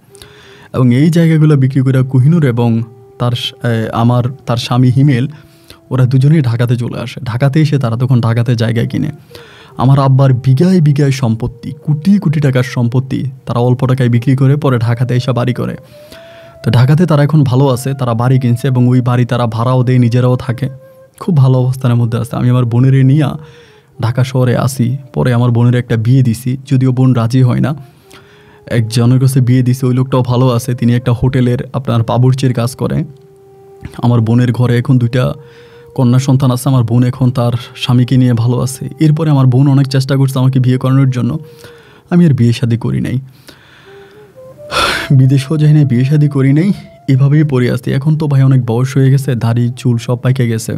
এবং এই জায়গাগুলো বিক্রি করে কোহিনুর এবং তার আমার তার স্বামী হিমেল ওরা দুজনেই ঢাকাতে চলে আসে ঢাকাতে এসে তারা তখন ঢাকাতে জায়গা কিনে আমার আব্বার বিঘায় বিঘায় সম্পত্তি কোটি কোটি টাকার সম্পত্তি তারা অল্প টাকায় বিক্রি করে পরে ঢাকাতে এসে বাড়ি করে তো ঢাকাতে তারা এখন ভালো আছে তারা বাড়ি কিনছে এবং ওই বাড়ি তারা ভাড়াও দেয় নিজেরাও থাকে খুব ভালো অবস্থানের মধ্যে আছে আমি আমার বোনেরে নিয়ে ঢাকা শহরে আসি পরে আমার বোনের একটা বিয়ে দিছি যদিও বোন রাজি হয় না একজনের কাছে বিয়ে দিছে ওই লোকটাও ভালো আছে তিনি একটা হোটেলের আপনার পাবুরচির কাজ করে আমার বোনের ঘরে এখন দুইটা কন্যা সন্তান আছে আমার বোন এখন তার স্বামীকে নিয়ে ভালো আছে এরপরে আমার বোন অনেক চেষ্টা করছে আমাকে বিয়ে করানোর জন্য আমি আর বিয়ে শাদি করি নাই বিদেশেও যাই নাই বিয়ে শাদি করি নাই এভাবেই পড়ে আসছি এখন তো ভাই অনেক বয়স হয়ে গেছে দাড়ি চুল সব পাইকে গেছে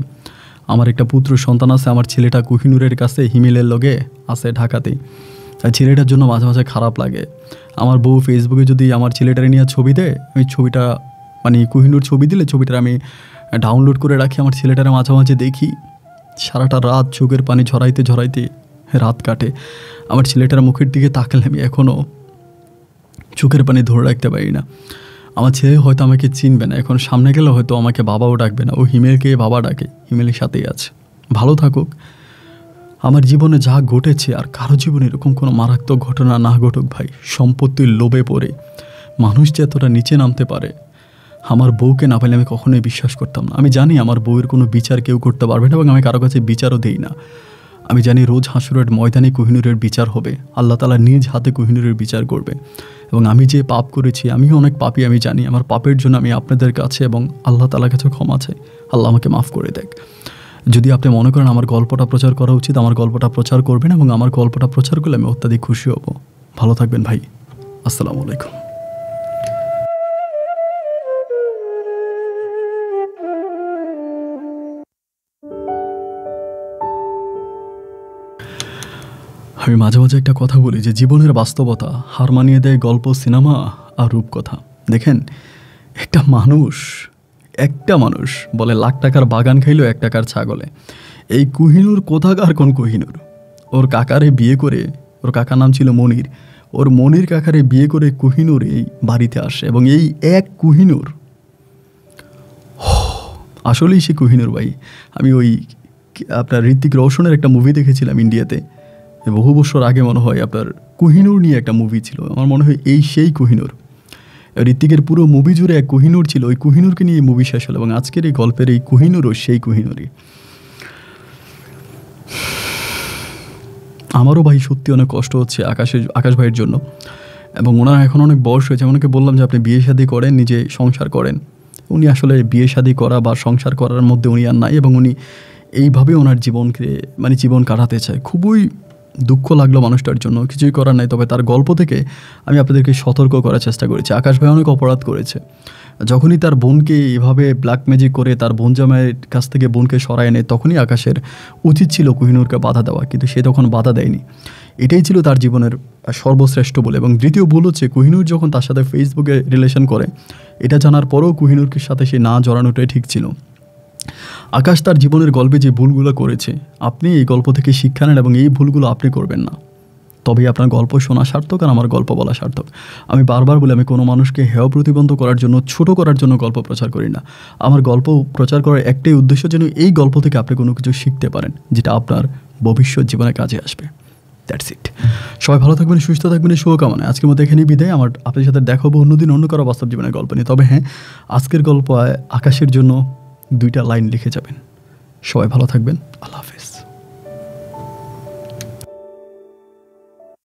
আমার একটা পুত্র সন্তান আছে আমার ছেলেটা কুহিনুরের কাছে হিমেলের লগে আছে ঢাকাতেই তাই ছেলেটার জন্য মাঝে মাঝে খারাপ লাগে আমার বউ ফেসবুকে যদি আমার ছেলেটারে নিয়ে ছবি দেয় আমি ছবিটা মানে কুহিনুর ছবি দিলে ছবিটার আমি ডাউনলোড করে রাখি আমার ছেলেটারে মাঝে মাঝে দেখি সারাটা রাত চোখের পানি ঝরাইতে ঝরাইতে রাত কাটে আমার ছেলেটার মুখের দিকে তাকালে আমি এখনও চোখের পানি ধরে রাখতে পারি না আমার ছেলে হয়তো আমাকে চিনবে না এখন সামনে গেলে হয়তো আমাকে বাবাও ডাকবে না ও হিমেলকে বাবা ডাকে হিমেলের সাথেই আছে ভালো থাকুক আমার জীবনে যা ঘটেছে আর কারো জীবনে এরকম কোনো মারাত্মক ঘটনা না ঘটুক ভাই সম্পত্তির লোভে পড়ে মানুষ যে এতটা নিচে নামতে পারে আমার বউকে না পেলে আমি কখনোই বিশ্বাস করতাম না আমি জানি আমার বউয়ের কোনো বিচার কেউ করতে পারবে না এবং আমি কারো কাছে বিচারও দিই না আমি জানি রোজ হাসুরের ময়দানে কোহিনুরের বিচার হবে আল্লাহ তালা নিজ হাতে কোহিনুরের বিচার করবে এবং আমি যে পাপ করেছি আমিও অনেক পাপই আমি জানি আমার পাপের জন্য আমি আপনাদের কাছে এবং আল্লাহ তালার কাছে ক্ষমা চাই আল্লাহ আমাকে মাফ করে দেখ যদি আপনি মনে করেন আমার গল্পটা প্রচার করা উচিত আমার গল্পটা প্রচার করবেন এবং আমার গল্পটা প্রচার করলে আমি অত্যাধিক খুশি হব ভালো থাকবেন ভাই আসসালামু আলাইকুম আমি মাঝে মাঝে একটা কথা বলি যে জীবনের বাস্তবতা হার মানিয়ে দেয় গল্প সিনেমা আর রূপকথা দেখেন একটা মানুষ একটা মানুষ বলে লাখ টাকার বাগান খাইল এক টাকার ছাগলে এই কুহিনুর কোথাকার কোন কুহিনুর ওর কাকারে বিয়ে করে ওর কাকার নাম ছিল মনির ওর মনির কাকারে বিয়ে করে কুহিনুর এই বাড়িতে আসে এবং এই এক কুহিনুর আসলেই সে কুহিনুর ভাই আমি ওই আপনার ঋত্বিক রোশনের একটা মুভি দেখেছিলাম ইন্ডিয়াতে বহু বছর আগে মনে হয় আপনার কোহিনুর নিয়ে একটা মুভি ছিল আমার মনে হয় এই সেই কোহিনুর ঋত্বিকের পুরো মুভি জুড়ে এক কোহিনুর ছিল ওই কোহিনুরকে নিয়ে মুভি শেষ হলো এবং আজকের এই গল্পের এই কোহিনুরও সেই কোহিনুরই আমারও ভাই সত্যি অনেক কষ্ট হচ্ছে আকাশের আকাশ ভাইয়ের জন্য এবং ওনার এখন অনেক বয়স হয়েছে ওনাকে বললাম যে আপনি বিয়ে শাদি করেন নিজে সংসার করেন উনি আসলে বিয়ে শাদি করা বা সংসার করার মধ্যে উনি আর নাই এবং উনি এইভাবে ওনার জীবনকে মানে জীবন কাটাতে চায় খুবই দুঃখ লাগলো মানুষটার জন্য কিছুই করার নাই তবে তার গল্প থেকে আমি আপনাদেরকে সতর্ক করার চেষ্টা করেছি আকাশ ভাই অনেক অপরাধ করেছে যখনই তার বোনকে এভাবে ব্ল্যাক ম্যাজিক করে তার বোন জামাইয়ের কাছ থেকে বোনকে সরায় নেয় তখনই আকাশের উচিত ছিল কোহিনুরকে বাধা দেওয়া কিন্তু সে তখন বাধা দেয়নি এটাই ছিল তার জীবনের সর্বশ্রেষ্ঠ বলে এবং দ্বিতীয় ভুল হচ্ছে কোহিনুর যখন তার সাথে ফেসবুকে রিলেশন করে এটা জানার পরেও কোহিনুরকে সাথে সে না জড়ানোটাই ঠিক ছিল আকাশ তার জীবনের গল্পে যে ভুলগুলো করেছে আপনি এই গল্প থেকে শিক্ষা নেন এবং এই ভুলগুলো আপনি করবেন না তবে আপনার গল্প শোনা সার্থক আর আমার গল্প বলা সার্থক আমি বারবার বলে আমি কোনো মানুষকে হেয় প্রতিবন্ধ করার জন্য ছোট করার জন্য গল্প প্রচার করি না আমার গল্প প্রচার করার একটাই উদ্দেশ্য যেন এই গল্প থেকে আপনি কোনো কিছু শিখতে পারেন যেটা আপনার ভবিষ্যৎ জীবনে কাজে আসবে দ্যাটস ইট সবাই ভালো থাকবেন সুস্থ থাকবেন শুভকামনা আজকের মতো এখানেই বিদায় আমার আপনাদের সাথে দেখাবো অন্যদিন অন্য কারো বাস্তব জীবনের গল্প নিয়ে তবে হ্যাঁ আজকের গল্প আকাশের জন্য দুইটা লাইন লিখে যাবেন সবাই ভালো থাকবেন আল্লাহ